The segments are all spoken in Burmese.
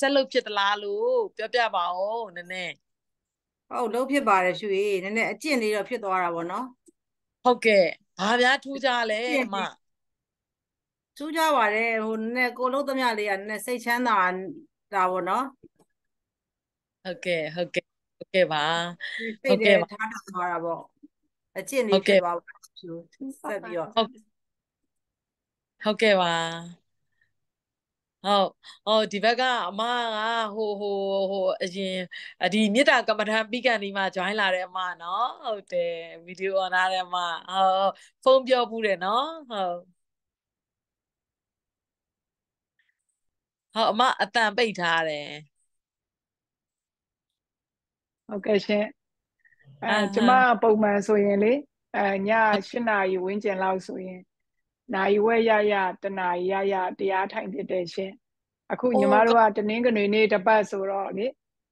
ဆက်လုပ်ဖြစ်သလားလို့ပြောပြပါဦးနည်းနည်းဟုတ်လုံးဖြစ်ပါတယ်ရွှေနည်းနည်းအကျင့်လေးတော့ဖြစ်သွားတာပေါ့နော်ဟုတ်ကဲ့ဘာများထူးကြလဲအမထူးကြပါတယ်ဟိုနည်းနည်းကိုလုံးသမျှလေးကနည်းနည်းစိတ်ချမ်းသာတာပေါ့နော်ဟုတ်ကဲ့ဟုတ်ကဲ့ဟုတ်ကဲ့ပါဟုတ်ကဲ့ပါထားတာသွားတာပေါ့အကျင့်လေးဖြစ်သွားပါဘူးဆက်ပြီးတော့ဟုတ်ကဲ့ပါဟုတ်ဟောဒီဘက်ကအမကဟိုဟိုဟိုအရင်ဒီမြေတာကမ္မထံပြီးကန်ဒီမှာ join လာတဲ့အမနော်ဟုတ်တယ်ဗီဒီယို on လာတဲ့အမဟုတ်ဖုန်းပြောဘူးတယ်နော်ဟုတ်ဟုတ်အမအတန်ပိတ်ထားတယ်ဟုတ်ကဲ့ရှင်အဲကျမပုံမှန်ဆိုရင်လေအဲည8နာရီဝန်းကျင်လောက်ဆိုရင်နိုင်ဝဲရရတနာရရတရားထိုင်ဖြစ်တယ်ရှင်အခုညီမတို့ကတနင်္ဂနွေနေ့တပတ်ဆိုတော့လေ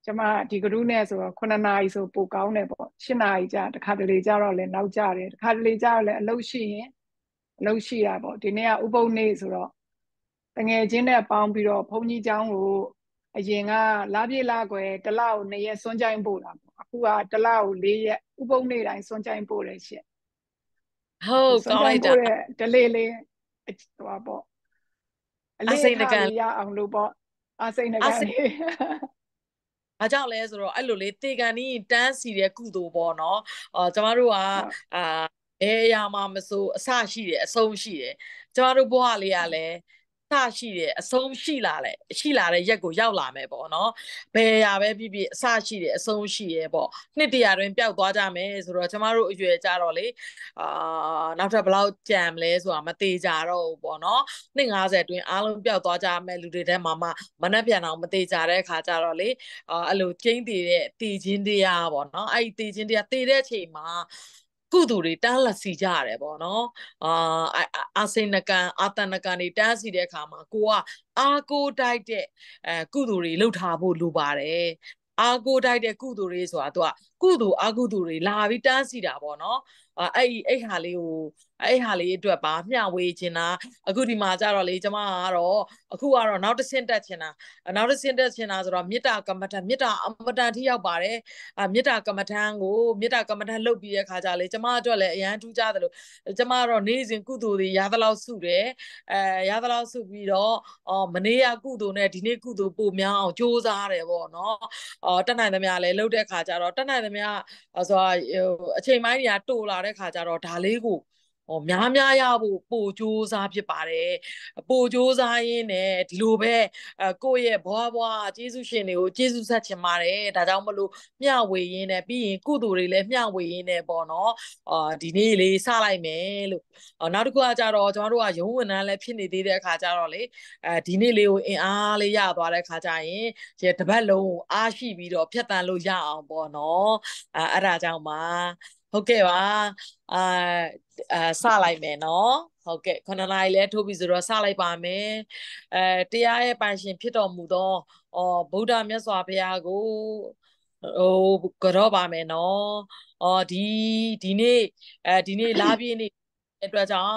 ကျမဒီကရုနဲ့ဆိုတော့9နာရီဆိုပိုကောင်းတယ်ပေါ့10နာရီကြာတခါတလေကြာတော့လည်းနောက်ကြတယ်တခါတလေကြာတော့လည်းအလုပ်ရှိရင်အလုပ်ရှိတာပေါ့ဒီနေ့ကဥပုံနေ့ဆိုတော့တငယ်ချင်းနဲ့ပေါင်းပြီးတော့ဘုန်းကြီးเจ้าကိုအရင်ကလာပြေလာွယ်တလောက်နှစ်ရက်စွန့်ကြိုင်းပို့တာပေါ့အခုကတလောက်၄ရက်ဥပုံနေ့တိုင်းစွန့်ကြိုင်းပို့တယ်ရှင့်ဟုတ်ကောင်းလိုက်တာ delay လေးဟိုပေါ့အလေးစိတ်ကံရအောင်လို့ပေါ့အစိတ်ကံလေး။အားကြောင့်လဲဆိုတော့အဲ့လိုလေးတေကန်ကြီးတန်းစီတဲ့ကုသိုလ်ပေါ့နော်။အော်ကျမတို့ကအာအဲအရာမှမဆိုအစရှိတယ်အဆုံးရှိတယ်။ကျမတို့ဘဝလေးကလည်းစရှိတယ်အဆုံးရှိလာတယ်ရှိလာတဲ့ရက်ကိုရောက်လာမယ်ပေါ့နော်ဘယ်ရာပဲဖြစ်ဖြစ်အစရှိတယ်အဆုံးရှိရဲပေါ့နှစ်တရာတွင်ပျောက်သွားကြမယ်ဆိုတော့ကျမတို့အရွယ်ကြတော့လေအာနောက်ထပ်ဘလောက်ကြံမလဲဆိုတာမသေးကြတော့ဘူးပေါ့နော်နှစ်90တွင်အားလုံးပျောက်သွားကြမယ်လူတွေထဲမှာမှမနှက်ပြန်အောင်မသေးကြတဲ့အခါကြတော့လေအာအဲ့လိုကျင်းတည်တဲ့တည်ခြင်းတရားပေါ့နော်အဲ့ဒီတည်ခြင်းတရားတည်တဲ့အချိန်မှာကုသူတွေတန်းလက်စီကြရတယ်ပေါ့နော်အာအာစိနကံအာတနကံတွေတန်းစီတဲ့အခါမှာကိုကအာကိုတိုက်တဲ့အဲကုသူတွေလှုပ်ထားဖို့လိုပါတယ်အာကိုတိုက်တဲ့ကုသူတွေဆိုတာသူကကုသိုလ်အကုသိုလ်တွေလာပြီးတန်းစီတာပေါ့နော်အဲ့အဲ့ဟာလေးကိုအဲ့ဟာလေးအတွက်ပါမျှဝေခြင်းတာအခုဒီမှာကြတော့လေကျမကတော့အခုကတော့နောက်တစ်ဆင့်တက်ခြင်းတာနောက်တစ်ဆင့်တက်ခြင်းတာဆိုတော့မေတ္တာကမ္မထမေတ္တာအမတန်ထိရောက်ပါတယ်မေတ္တာကမ္မထန်ကိုမေတ္တာကမ္မထန်လုပ်ပြီးတဲ့ခါကျလေကျမအတွက်လည်းအရန်ထူးကြသလိုကျမကတော့နေ့စဉ်ကုသိုလ်တွေရသလောက်စုတယ်အဲရသလောက်စုပြီးတော့အော်မနေ့ကကုသိုလ်နဲ့ဒီနေ့ကုသိုလ်ပို့များအောင်ကြိုးစားတယ်ပေါ့နော်အော်တက်နိုင်သမျှလည်းလုပ်တဲ့ခါကျတော့တက်နိုင်သမျှဆိုတော့ဟိုအချိန်ပိုင်းတွေကတိုလာတဲ့ခါကျတော့ဒါလေးကိုဟောများများရဖို့ပိုစ조사ဖြစ်ပါတယ်ပိုစ조사ရင်းနဲ့ဒီလိုပဲကိုယ့်ရဲ့ဘွားဘွားကျေးဇူးရှင်တွေကိုကျေးဇူးဆက်ချင်ပါတယ်ဒါကြောင့်မလို့မျှဝေရင်းနဲ့ပြီးရင်ကုသိုလ်တွေလည်းမျှဝေရင်းနဲ့ပေါ့နော်အာဒီနေ့လေးစလိုက်မယ်လို့နောက်တစ်ခုကကြတော့ကျွန်တော်တို့ကရုံးဝန်ထမ်းလည်းဖြစ်နေသေးတဲ့အခါကြတော့လေအဲဒီနေ့လေးကိုအင်အားလေးရသွားတဲ့အခါကြရင်ရတပတ်လုံးကိုအားရှိပြီးတော့ဖြတ်တန်းလို့ရအောင်ပေါ့နော်အဲအဲ့ဒါကြောင့်ပါဟုတ်ကဲ့ပါအာအာစလိုက်မယ်နော်ဟုတ်ကဲ့9နာရီလဲထိုးပြီဆိုတော့စလိုက်ပါမယ်အဲတရားရဲ့ပိုင်ရှင်ဖြစ်တော်မူသောအော်ဗုဒ္ဓမြတ်စွာဘုရားကိုဟိုကတော့ပါမယ်နော်အော်ဒီဒီနေ့အဲဒီနေ့လာပြည့်နေ့အတွက်ကြောင့်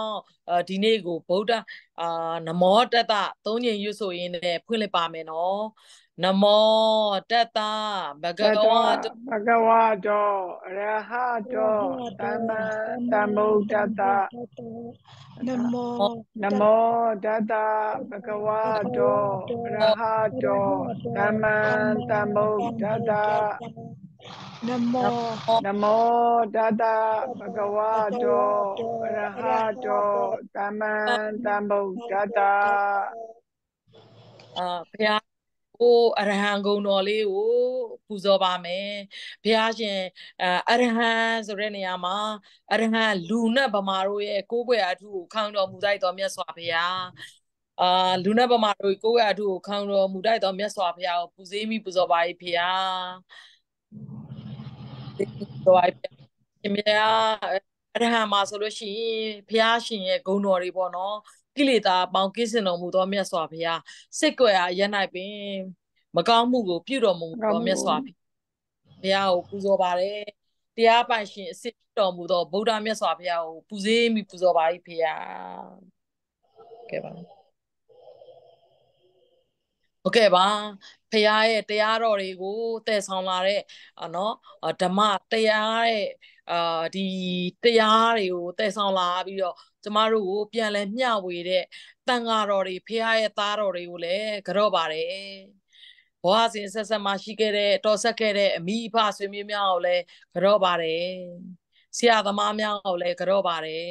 ဒီနေ့ကိုဗုဒ္ဓအာနမောတတသုံးညင်ရွဆိုရင်းနဲ့ဖွင့်လိုက်ပါမယ်နော်နမောတတ္တဘဂဝါတောဘဂဝါတောရဟတောသမ္မာသမ္ဗုဒ္ဓတ္တနမောနမောတတ္တဘဂဝါတောရဟတောသမ္မာသမ္ဗုဒ္ဓတ္တနမောနမောတတဘဂဝတောရဟတောသမ္မံသမ္ဗုဒ္ဓတ္တအာဘုရားဟိုအရဟံဂုံတော်လေးကိုပူဇော်ပါမယ်ဘုရားရှင်အရဟံဆိုတဲ့နေရာမှာအရဟံလူနဲ့ဗမာတို့ရဲ့ကိုးကွယ်အထုကိုခံတော်မူတိုက်တော်မြတ်စွာဘုရားအာလူနဲ့ဗမာတို့ကိုးကွယ်အထုကိုခံတော်မူတိုက်တော်မြတ်စွာဘုရားကိုပူဇေးမိပူဇော်ပါ၏ဘုရားတော်ပါ၏ဘုရားအရဟံမှာဆိုလို့ရှိရင်ဘုရားရှင်ရဲ့ဂုဏ်တော်တွေပေါ့နော်ကိလေသာပေါင်းကင်းစင်တော်မူသောမြတ်စွာဘုရားစိတ်ကြွယ်အားရ၌ပင်မကောင်းမှုကို ပြုတော်မူသောမြတ်စွာဘုရားကိုပူဇော်ပါတယ်တရားပိုင်ရှင်အစစ်တော်မူသောဗုဒ္ဓမြတ်စွာဘုရားကိုပူဇေးမိပူဇော်ပါ၏ဘုရားကဲပါโอเคပါဖရာရဲ့တရားတော်တွေကိုတည်ဆောင်လာတဲ့เนาะဓမ္မတရားရဲ့အာဒီတရားတွေကိုတည်ဆောင်လာပြီးတော့ကျမတို့ကိုပြန်လဲမျှဝေတဲ့တန်ဃာတော်တွေဖရာရဲ့သားတော်တွေကိုလည်းကြော့ပါတယ်ဘဝစဉ်ဆက်ဆက်မှာရှိခဲ့တဲ့တော်ဆက်ခဲ့တဲ့အမိအဖဆွေမျိုးများကိုလည်းကြော့ပါတယ်ဆရာသမားများကိုလည်းကြော့ပါတယ်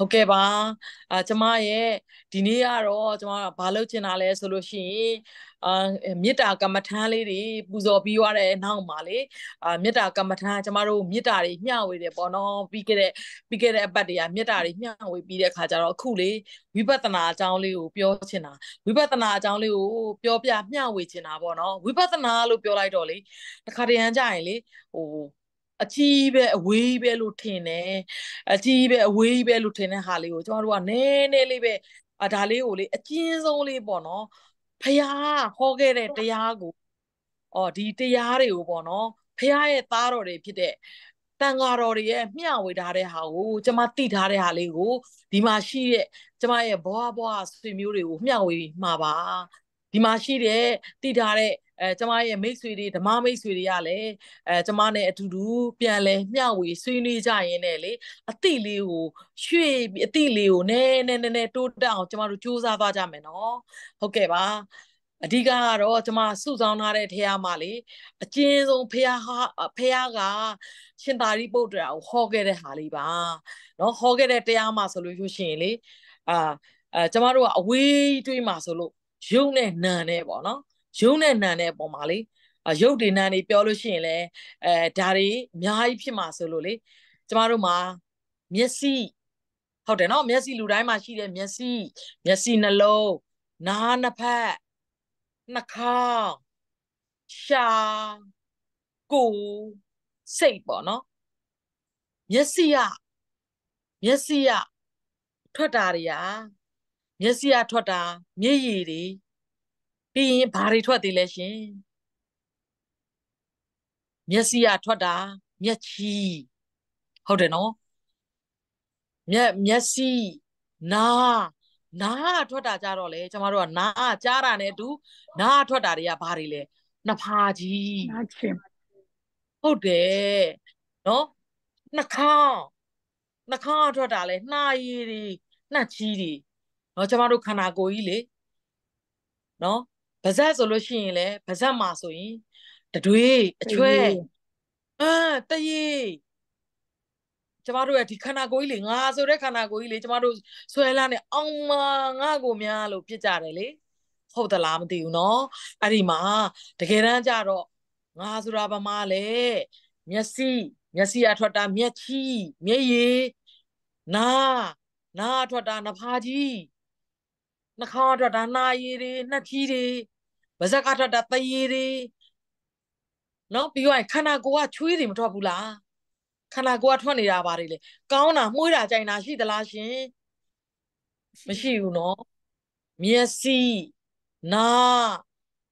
ဟုတ်ကဲ့ပါအာကျမရဲ့ဒီနေ့ကတော့ကျမကဘာလုပ်ချင်တာလဲဆိုလို့ရှိရင်အာမေတ္တာကမ္မထမ်းလေးတွေပူဇော်ပြီးရတဲ့နောက်မှာလေအာမေတ္တာကမ္မထမ်းကျမတို့မေတ္တာတွေမျှဝေတယ်ပေါ့နော်ပြီးခဲ့တဲ့ပြီးခဲ့တဲ့အပတ်တွေကမေတ္တာတွေမျှဝေပြီးတဲ့အခါကျတော့အခုလေဝိပဿနာအကြောင်းလေးကိုပြောချင်တာဝိပဿနာအကြောင်းလေးကိုပြောပြမျှဝေချင်တာပေါ့နော်ဝိပဿနာလို့ပြောလိုက်တော့လေတခါတရံကြရင်လေဟိုအကြီးပဲအဝေးပဲလို့ထင်တယ်အကြီးပဲအဝေးပဲလို့ထင်တဲ့ဟာလေးကို ကျွန်တော်တို့ကနည်းနည်းလေးပဲအဒါလေးကိုလေအကျဉ်းဆုံးလေးပေါ့နော်ဖះဟောခဲ့တဲ့တရားကိုအော်ဒီတရားတွေကိုပေါ့နော်ဖះရဲ့သားတော်တွေဖြစ်တဲ့တန်ဃာတော်တွေရဲ့မျှဝေထားတဲ့ဟာကိုကျမသိထားတဲ့ဟာလေးကိုဒီမှာရှိတဲ့ကျမရဲ့ဘွားဘွားဆွေမျိုးတွေကိုမျှဝေမှာပါဒီမှာရှိတဲ့သိထားတဲ့အဲကျမရဲ့မိတ်ဆွေတွေဓမ္မမိတ်ဆွေတွေကလည်းအဲကျမနဲ့အတူတူ ပြန်လဲမျှဝေဆွေးနွေးကြရင်းနဲ့လေအတိလေးကိုရွှေ့အတိလေးကိုနည်းနည်းနည်းနည်းတိုးတက်အောင်ကျမတို့စူးစမ်းသွားကြမယ်နော်ဟုတ်ကဲ့ပါအဓိကကတော့ကျမစုဆောင်ထားတဲ့ထဲမှာလေအကျဉ်းဆုံးဖះဟာဖះကရှင်သာရိပုတ္တရာကိုဟောခဲ့တဲ့ဟာလေးပါเนาะဟောခဲ့တဲ့တရားမှာဆိုလို့ရှိရင်လေအာအဲကျမတို့ကအဝေးတွေးမှာဆိုလို့ယုံနဲ့နံနဲ့ပေါ့နော်ရုပ်နဲ့နာတဲ့အပေါ်မှာလေရုပ်တွေနာနေပြောလို့ရှိရင်လည်းအဲဒါတွေအများကြီးဖြစ်မှာဆိုလို့လေကျမတို့မှာမျက်စိဟုတ်တယ်နော်မျက်စိလူတိုင်းမှာရှိတဲ့မျက်စိမျက်စိနှလုံးနားနှစ်ဖက်နှာခေါင်းရှာကိုစိတ်ပေါ့နော်မျက်စိရမျက်စိရထွက်တာတွေကမျက်စိရထွက်တာမျက်ရည်တွေပြီးရင်ဘာတွေထွက်သေးလဲရှင်မျက်စိကထွက်တာမျက်ခြီးဟုတ်တယ်နော်မျက်မျက်စိနာနာထွက်တာကြတော့လေကျမတို့ကနာကြားတာနဲ့အတူနာထွက်တာတွေကဘာတွေလဲနှဖာကြီးနာချင်ဟုတ်တယ်နော်နှာခေါင်းနှာခေါင်းထွက်တာလဲနှာရည်တွေနှက်ကြီးတွေနော်ကျမတို့ခန္ဓာကိုယ်ကြီးလေနော်ပါဇက်ဆိုလို့ရှိရင်လည်းပါဇက်မှာဆိုရင်တတွေးအချွဲအာတရေကျမတို့ရဲ့ဒီခန္ဓာကိုယ်ကြီးလေငါဆိုတဲ့ခန္ဓာကိုယ်ကြီးလေကျမတို့ဆွဲလာနေအောင်မငါကိုများလို့ပြစ်ကြတယ်လေဟုတ်သလားမသိဘူးเนาะအဲ့ဒီမှာတကယ်တမ်းကျတော့ငါဆိုတာဗမာလေမျက်စိမျက်စိအထွက်တာမျက်ချီမျက်ရည်နာနာအထွက်တာနဖာကြီးနှာခေါင်းအထွက်တာနာရည်တွေနှက်ကြီးတွေပါဇက်ကထွက်တာတရေတွေနော်ပြီးရင်ခန္ဓာကိုယ်ကချွေးတွေမထွက်ဘူးလားခန္ဓာကိုယ်ကထွက်နေတာပါလေကောင်းတာမှုတာကြိုင်တာရှိသလားရှင်မရှိဘူးနော်မျက်စိနာ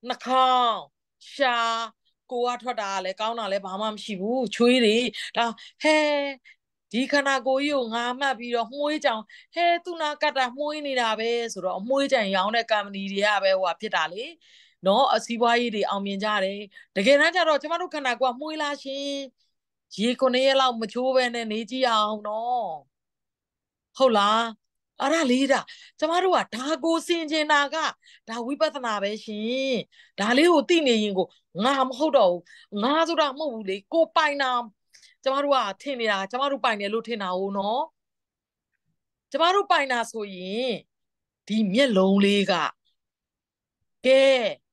နှာခေါင်းရှာကိုကထွက်တာလည်းကောင်းတာလည်းဘာမှမရှိဘူးချွေးတွေဒါဟဲဒီခန္ဓာကိုယ်ကြီးကိုငါမှတ်ပြီးတော့မှုေးကြောင်ဟဲသူနာကတ်တာမှုေးနေတာပဲဆိုတော့အမှုေးကြောင်ရောင်းတဲ့ကမ္ပဏီတွေကပဲဟိုဟာဖြစ်တာလေနော်အစည်းအဝေးတွေအောင်မြင်ကြတယ်တကယ်တမ်းကျတော့ကျမတို့ခန္ဓာကိုယ်ကမှုေးလားရှင်ရေခုနှစ်ရက်လောက်မချိုးပဲနဲ့နေကြည့်အောင်နော်ဟုတ်လားအဲ့ဒါလေးဒါကျမတို့ကဒါကိုစင်ကျင်တာကဒါဝိပဿနာပဲရှင်ဒါလေးကိုသိနေရင်ကိုငါမဟုတ်တော့ဘူးငါဆိုတာမဟုတ်ဘူးလေကိုပိုင်တာကျမတို့ကထင်နေတာကျမတို့ပိုင်တယ်လို့ထင်တာ哦နော်ကျမတို့ပိုင်တာဆိုရင်ဒီမျက်လုံးလေးကကဲ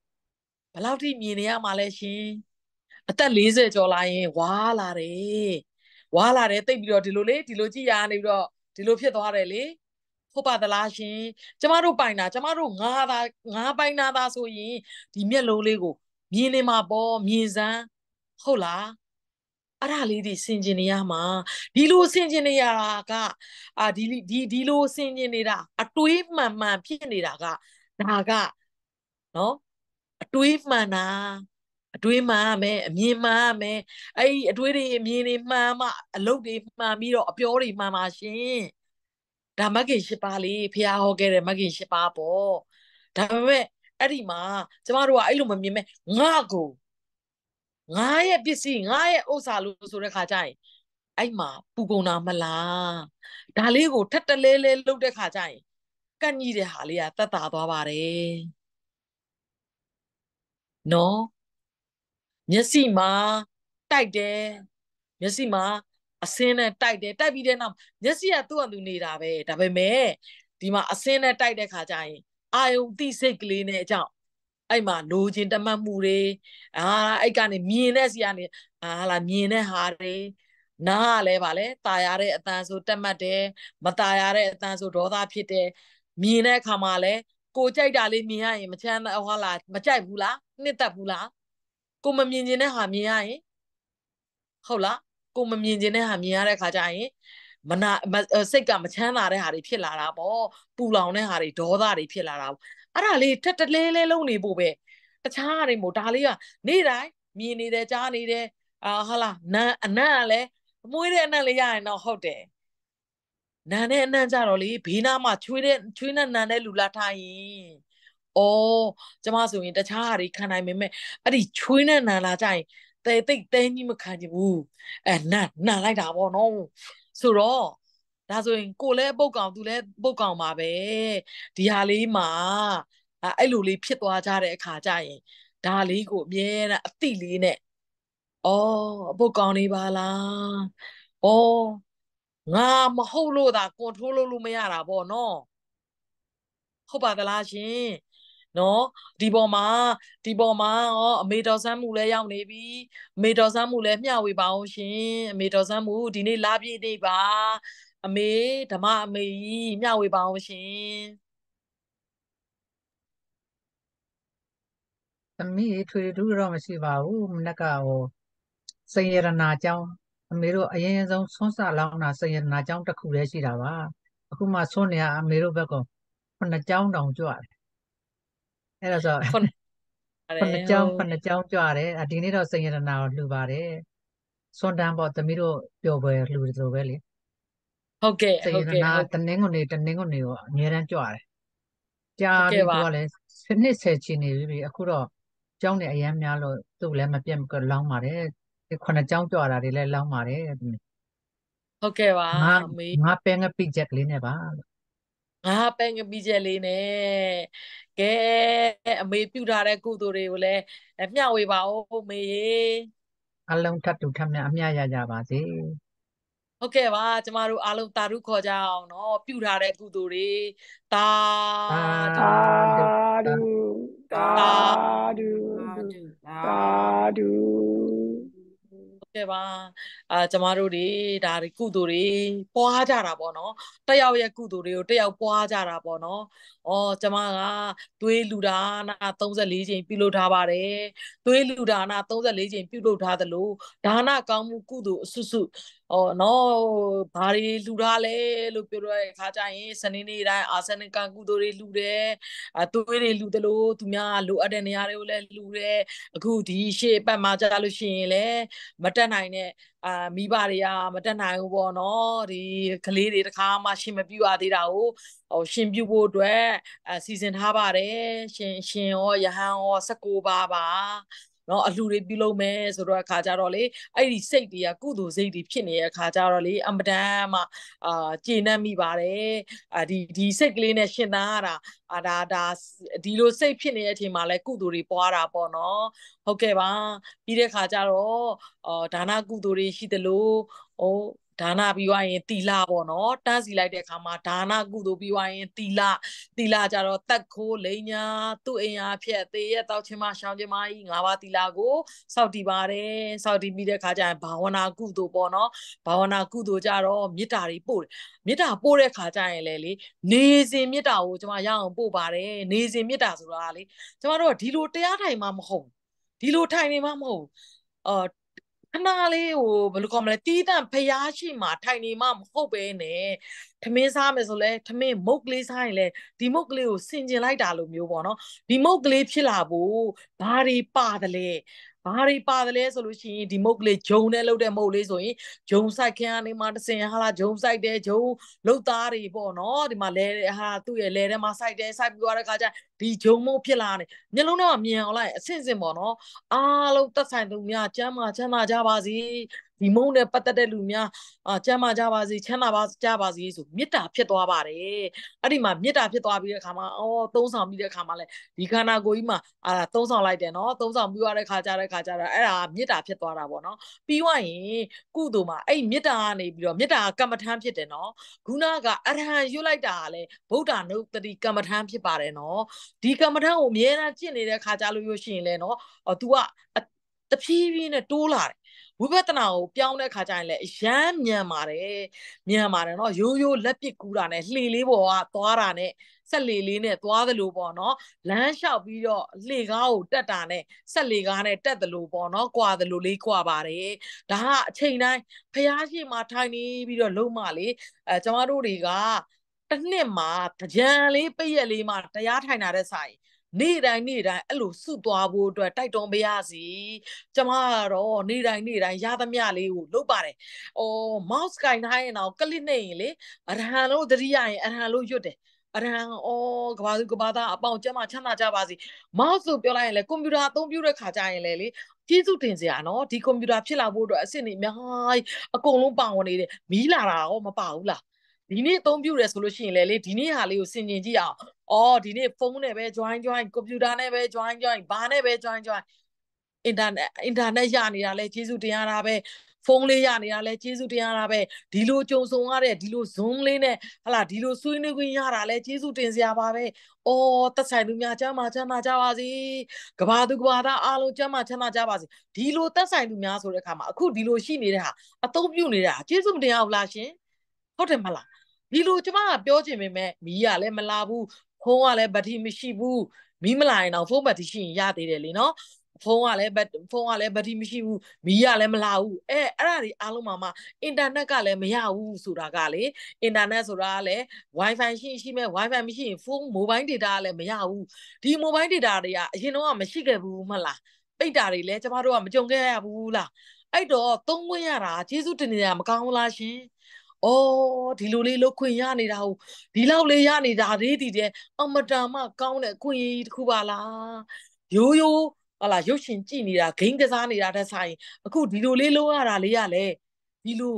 ဘလောက်ထိမြင်နေရမှာလဲရှင်အသက်40ကျော်လာရင်ဝါလာတယ်ဝါလာတယ်တိတ်ပြီးတော့ဒီလိုလေဒီလိုကြည့်ရနေပြီးတော့ဒီလိုဖြစ်သွားတယ်လေဟုတ်ပါသလားရှင်ကျမတို့ပိုင်တာကျမတို့ငါးတာငါးပိုင်တာသာဆိုရင်ဒီမျက်လုံးလေးကိုမြင်နေမှာပေါ့မြင်စမ်းဟုတ်လားအဲ့ဒါလေးတွေဆင်ကျင်နေရမှာဒီလိုဆင်ကျင်နေရတာကအာဒီဒီဒီလိုဆင်ကျင်နေတာအတွေးမှန်မှန်ဖြစ်နေတာကဒါကနော်အတွေးမှန်တာအတွေးမှန်မယ်အမြင်မှန်မယ်အဲ့ဒီအတွေးတွေအမြင်တွေမှန်မှအလုပ်တွေမှန်ပြီးတော့အပြောတွေမှန်ပါရှင်ဒါမဂ်ခင်၈ပါးလေးဖះဟောခဲ့တဲ့မဂ်ခင်၈ပါးပေါ့ဒါပေမဲ့အဲ့ဒီမှာကျမတို့ကအဲ့လိုမမြင်မဲ့ငါကိုငါရဲ့ပစ္စည်းငါရဲ့ဥစ္စာလို့ဆိုတဲ့ခါကျရင်အဲ့မှာပူကုန်တာမလားဒါလေးကိုထက်တလဲလဲလုပ်တဲ့ခါကျရင်ကန့်ကြီးတဲ့ဟာလေးကတတ်တာသွားပါတယ်နော်မျက်စိမှာတိုက်တယ်မျက်စိမှာအစင်းနဲ့တိုက်တယ်တိုက်ပြီးတဲ့နောက်မျက်စိကသူ့အတူနေတာပဲဒါပေမဲ့ဒီမှာအစင်းနဲ့တိုက်တဲ့ခါကျရင်အာယုံတိစိတ်ကလေးနဲ့အကြောင်းအဲ့မှာလိုချင်တမတ်မှုတွေအာအဲ့ကနေမြင်တဲ့စီကနေအာလာမြင်တဲ့ဟာတွေနားကလည်းဗာလဲตายရတဲ့အတန်ဆိုတက်မှတ်တယ်မตายရတဲ့အတန်ဆိုဒေါသဖြစ်တယ်မြင်တဲ့အခါမှာလဲကိုကြိုက်တာလေးမြင်ရရင်မချမ်းသာဟောလားမကြိုက်ဘူးလားနှစ်သက်ဘူးလားကိုမမြင်ခြင်းတဲ့ဟာမြင်ရရင်ဟုတ်လားကိုမမြင်ခြင်းတဲ့ဟာမြင်ရတဲ့ခါကျရင်မနာစိတ်ကမချမ်းသာတဲ့ဟာတွေဖြစ်လာတာပေါ့ပူလောင်တဲ့ဟာတွေဒေါသတွေဖြစ်လာတာပေါ့အဲ့ဒါလေးထက်တလဲလဲလုံးနေဖို့ပဲတခြားတွေမို့ဒါလေးကနေ့တိုင်းမြင်နေတယ်ကြားနေတယ်အာဟာလားနာအနံ့ကလည်းအမွှေးတဲ့အနံ့လေးရရင်တော့ဟုတ်တယ်နာနဲ့အနံ့ကြတော့လေဘေးနားမှာချွေးတဲ့ချွေးနဲ့နာနဲ့လူလာထားရင်ဩကျမဆိုရင်တခြားဟာတွေခံနိုင်ပေမဲ့အဲ့ဒီချွေးနဲ့နာလာကြရင်တဲသိတဲကြီးမခံချင်ဘူးအဲနာနာလိုက်တာပေါ့နော်ဆိုတော့ဒါဆိုရင်ကိုလည်းပုတ်ကောင်သူလည်းပုတ်ကောင်ပါပဲဒီဟာလေးမှာအဲ့လိုလေးဖြစ်သွားကြတဲ့အခါကျရင်ဒါလေးကိုအမြဲတမ်းအတိလေးနဲ့ဩအပုတ်ကောင်လေးပါလားဩငါမဟုတ်လို့သာကွန်ထရိုးလုပ်လို့မရတာပေါ့နော်ဟုတ်ပါသလားရှင်နော်ဒီပေါ်မှာဒီပေါ်မှာရောအမေတော်ဆမ်းမှုလည်းရောက်နေပြီအမေတော်ဆမ်းမှုလည်းမျှဝေပါအောင်ရှင်အမေတော်ဆမ်းမှုဒီနေ့လာပြည့်နေပါ အမေဓမ္မအမေကြီးမျှဝေပါအောင်ရှင်သမီးထွေတူတော့မရှိပါဘူးမနက်ကဟိုစေရနာအကြောင်းအမေတို့အရင်ဆုံးဆွန်းစလောင်းတာစေရနာအကြောင်းတစ်ခုလည်းရှိတာပါအခုမှဆွန်းနေရအမေတို့ဘက်ကခုနှစ်ကြောင်းတောင်ကြွတယ်အဲ့ဒါဆိုခုနှစ်ကျောင်းခုနှစ်ကျောင်းကြွတယ်ဒီနေ့တော့စိန်ရတနာကိုလှူပါတယ်စွန်တန်းပေါ့သမီးတို့ပျော်ပွဲလှူတယ်လို့ပဲလေဟုတ်ကဲ့ဟုတ်ကဲ့တနင်္ဂနွေတနင်္ဂနွေကိုအများတန်းကြွတယ်ကြားပြီးတော့လည်းစနစ်ဆယ်ချီနေပြီအခုတော့ကျောင်းတွေအရန်များလို့သူ့လည်းမပြတ်မကလောင်းပါတယ်ခုနှစ်ကျောင်းကြွတာတွေလည်းလောင်းပါတယ်ဟုတ်ကဲ့ပါငါငါပဲငါပိချက်လေးနဲ့ပါလို့ငါပဲငပီးချက်လေးနဲ့ကဲအမေပြုထားတဲ့ကုသိုလ်တွေကိုလည်းမျှဝေပါဦးမေရေအလုံးထပ်တူထပ်မြအမျှရကြပါစေဟုတ်ကဲ့ပါကျမတို့အားလုံးတာရုခေါ်ကြအောင်နော်ပြုထားတဲ့ကုသိုလ်တွေတာတာဒူတာဒူတာဒူတာဒူကဲပါအာကျမတို့တွေဒါတွေကုသိုလ်တွေပွားကြတာပေါ့နော်တယောက်ရဲ့ကုသိုလ်တွေကိုတယောက်ပွားကြတာပေါ့နော်ဩကျမကသွေးလူဒါနာ34ချိန်ပြုလုပ်ထားပါတယ်သွေးလူဒါနာ34ချိန်ပြုလုပ်ထားသလိုဒါနကောင်းမှုကုသိုလ်အစုစုဟောနော်ဘာတွေလှူတာလဲလို့ပြောရတဲ့အခါကျရင် စနေနေ့တိုင်းအာဆန်ကံကုသိုလ်တွေလှူတယ်အသွေးတွေလှူတယ်လို့သူများလိုအပ်တဲ့နေရာတွေကိုလည်းလှူတယ်အခုဒီရှေ့အပတ်မှာကြာလို့ရှိရင်လည်းမတက်နိုင်တဲ့အာမိဘတွေကမတက်နိုင်ဘူးပေါ့နော်ဒီကလေးတွေတခါမှရှင်မပြူရသေးတာကိုဟိုရှင်ပြူဖို့အတွက်အစီစဉ်ထားပါတယ်ရှင်ရှင်ရောယဟန်ရော၁၉ပါပါနော်အလှူတွေပြုလုပ်မယ်ဆိုတော့အခါကြတော့လေအဲ့ဒီစိတ်တွေကကုသိုလ်စိတ်တွေဖြစ်နေတဲ့အခါကြတော့လေအမတန်မှအာကျေနပ်မိပါတယ်အာဒီဒီစိတ်ကလေးနဲ့ရှင်သန်ရတာအာဒါဒါဒီလိုစိတ်ဖြစ်နေတဲ့အချိန်မှာလဲကုသိုလ်တွေပွားတာပေါ့နော်ဟုတ်ကဲ့ပါပြီးတဲ့အခါကြတော့အော်ဒါနကုသိုလ်တွေရှိသလိုဟိုဒါနာပြီးွားရင်တီလာပေါ့နော်တန်းစီလိုက်တဲ့အခါမှာဒါနာကုသိုလ်ပြီးွားရင်တီလာတီလာကြတော့တက်ခိုးလိန်ညာသူ့အင်အားဖြက်သေရဲ့တောက်ချင်းမရှောင်းချင်းမကြီးငါးပါးတီလာကိုစောက်တီပါတယ်စောက်တီပြီးတဲ့အခါကျရင်ဘာဝနာကုသိုလ်ပေါ့နော်ဘာဝနာကုသိုလ်ကြတော့မေတ္တာတွေပို့တယ်မေတ္တာပို့တဲ့အခါကျရင်လေလေနေစဉ်မေတ္တာကိုကျွန်မရအောင်ပို့ပါတယ်နေစဉ်မေတ္တာဆိုတာကလေကျွန်မတို့ဒီလိုတရားထိုင်မှမဟုတ်ဒီလိုထိုင်နေမှမဟုတ်အာခဏလေးဟိုဘယ်လိုကောမလဲတီးတန့်ဖျားရှိမှထိုင်နေမှမဟုတ်ပဲနဲ့ထမင်းစားမယ်ဆိုလဲထမင်းမုတ်ကလေးစားရင်လဲဒီမုတ်ကလေးကိုဆင်ကျင်လိုက်တာလိုမျိုးပေါ့နော်ဒီမုတ်ကလေးဖြစ်လာဖို့ဘာတွေပါတယ်လဲဘာတွေပါတယ်လဲဆိုလို့ရှိရင်ဒီမုတ်ကလေးဂျုံနဲ့လှုပ်တဲ့မုတ်လေးဆိုရင်ဂျုံဆိုင်ခင်းကနေမှတစင်ဟာလာဂျုံဆိုင်တဲ့ဂျုံလှုပ်သားတွေပေါ့နော်ဒီမှာလဲဟာသူ့ရဲ့လဲထဲမှာဆိုင်တယ်ဆိုင်ပြီးသွားတဲ့ခါကျဒီဂျုံမုတ်ဖြစ်လာတယ်မျိုးလုံးတော့မြင်အောင်လိုက်အဆင့်ဆင့်ပေါ့နော်အားလုံးတက်ဆိုင်သူများကျမ်းမာချမ်းသာကြပါစေဒီမုန်းနဲ့ပတ်သက်တဲ့လူများအာကျမ်းမာကြပါစေချမ်းသာပါကြပါစေဆိုမေတ္တာဖြစ်သွားပါတယ်အဲ့ဒီမှာမေတ္တာဖြစ်သွားပြီးတဲ့အခါမှာအော်သုံးဆောင်ပြီးတဲ့အခါမှာလဲဒီခန္ဓာကိုယ်ကြီးမှာအာသုံးဆောင်လိုက်တယ်နော်သုံးဆောင်ပြီးရတဲ့ခါကြတဲ့ခါကြတော့အဲ့ဒါမေတ္တာဖြစ်သွားတာပေါ့နော်ပြီးွားရင်ကုသိုလ်မှာအဲ့မေတ္တာကနေပြီးတော့မေတ္တာကမ္မထမ်းဖြစ်တယ်နော်ခုနကအရဟံရွတ်လိုက်တာကလဲဗုဒ္ဓနုတတိကမ္မထမ်းဖြစ်ပါတယ်နော်ဒီကမ္မထမ်းကိုအများအားကျင့်နေတဲ့ခါကြလို့ရရှိရင်လဲနော် तू ကအဖြည်းဖြည်းနဲ့တိုးလာတယ်ဝိပဿနာကိုပြောင်းတဲ့ခါကျရင်လည်းအယမ်းမြန်ပါတယ်မြန်ပါတယ်เนาะရိုးရိုးလက်ပစ်ကူးတာနဲ့လှေလေးပေါ်ကသွားတာနဲ့ဆက်လေလေးနဲ့သွားသလိုပေါ့နော်လမ်းလျှောက်ပြီးတော့လှေကားကိုတက်တာနဲ့ဆက်လေကားနဲ့တက်သလိုပေါ့နော်ကွာသလိုလေးကွာပါတယ်ဒါကအချိန်တိုင်းဖျားရှိမှထိုင်နေပြီးတော့လုံမလေးအဲကျမတို့တွေကတစ်နှစ်မှာကြံလေးပိတ်ရက်လေးမှာတရားထိုင်တာတဲ့ဆိုင်နေ့တိုင်းနေ့တိုင်းအဲ့လိုဆုသွားဖို့အတွက်တိုက်တွန်းပေးရစီ ကျမကတော့နေ့တိုင်းနေ့တိုင်းရသမျှလေးကိုလုပ်ပါတယ်။အော် mouse ကင်ထားရင်တော့ click နေရင်လေအရဟံလို့တတိယရင်အရဟံလို့ရွတ်တယ်အရဟံဩကဘာသူကဘာသားအပေါင်းကျမချမ်းသာကြပါစေ။မောက်ဆိုပြောလိုက်ရင်လေကွန်ပျူတာအသုံးပြုတဲ့ခါကြရင်လေလေကျေးဇူးတင်စရာနော်ဒီကွန်ပျူတာဖြစ်လာဖို့အတွက်အစ်စ်နေအများကြီးအကုန်လုံးပါဝင်နေတယ်မီးလာတာရောမပါဘူးလား။ဒီနေ့အသုံးပြုတယ်ဆိုလို့ရှိရင်လည်းလေဒီနေ့ဟာလေးကိုစင်ကျင်ကြည့်အောင်အော်ဒီနေ့ဖုန်းနဲ့ပဲ join join ကွန်ပျူတာနဲ့ပဲ join join ဘာနဲ့ပဲ join join အင်တာနက်အင်တာနက်ရနေတာလဲကျေးဇူးတင်ရတာပဲဖုန်းလေးရနေတာလဲကျေးဇူးတင်ရတာပဲဒီလိုကြုံဆုံရတဲ့ဒီလို zoom လေးနဲ့ဟလာဒီလိုဆွေးနွေးခွင့်ရတာလဲကျေးဇူးတင်စရာပါပဲအော်သက်ဆိုင်သူများချမ်းသာချမ်းသာကြပါစေကဘာသူကဘာသားအားလုံးချမ်းသာချမ်းသာကြပါစေဒီလိုသက်ဆိုင်သူများဆိုတဲ့အခါမှာအခုဒီလိုရှိနေတဲ့ဟာအသုံးပြုနေတာကျေးဇူးမတင်ရဘူးလားရှင်ဟုတ်တယ်မလားဒီလိုကျမကပြောချင်ပေမဲ့မီးကလည်းမလာဘူးဖုန်းကလည်းဘက်ထရီမရှိဘူးမီးမလာရင်တော့ဖုန်းဘက်ထရီရှိရင်ရသေးတယ်လေနော်ဖုန်းကလည်းဖုန်းကလည်းဘက်ထရီမရှိဘူးမီးကလည်းမလာဘူးအဲအဲ့ဒါတွေအားလုံးမှာမှအင်တာနက်ကလည်းမရဘူးဆိုတာကလေအင်တာနက်ဆိုတာကလည်း Wi-Fi ရှိရှိမဲ့ Wi-Fi မရှိရင်ဖုန်း mobile data ကလည်းမရဘူးဒီ mobile data တွေကအရင်တော့မရှိခဲ့ဘူးမဟုတ်လားပိတ်တာတွေလည်းကျမတို့ကမကြုံခဲ့ရဘူးလားအဲ့တော့သုံးခွင့်ရတာကျေးဇူးတင်နေတာမကောင်းဘူးလားရှင်ဩဒီလိုလေးလုတ်ခွင့်ရနေတာဟုတ်ဒီလောက်လေးရနေတာတွေးတည်တယ်အမတန်မှကောင်းတဲ့အခွင့်အရေးတစ်ခုပါလားရိုးရိုးဟာလာရုပ်ရှင်ကြည့်နေတာဂိမ်းကစားနေတာတစ်ဆိုင်အခုဒီလိုလေးလုံးရတာလေးရလေဒီလို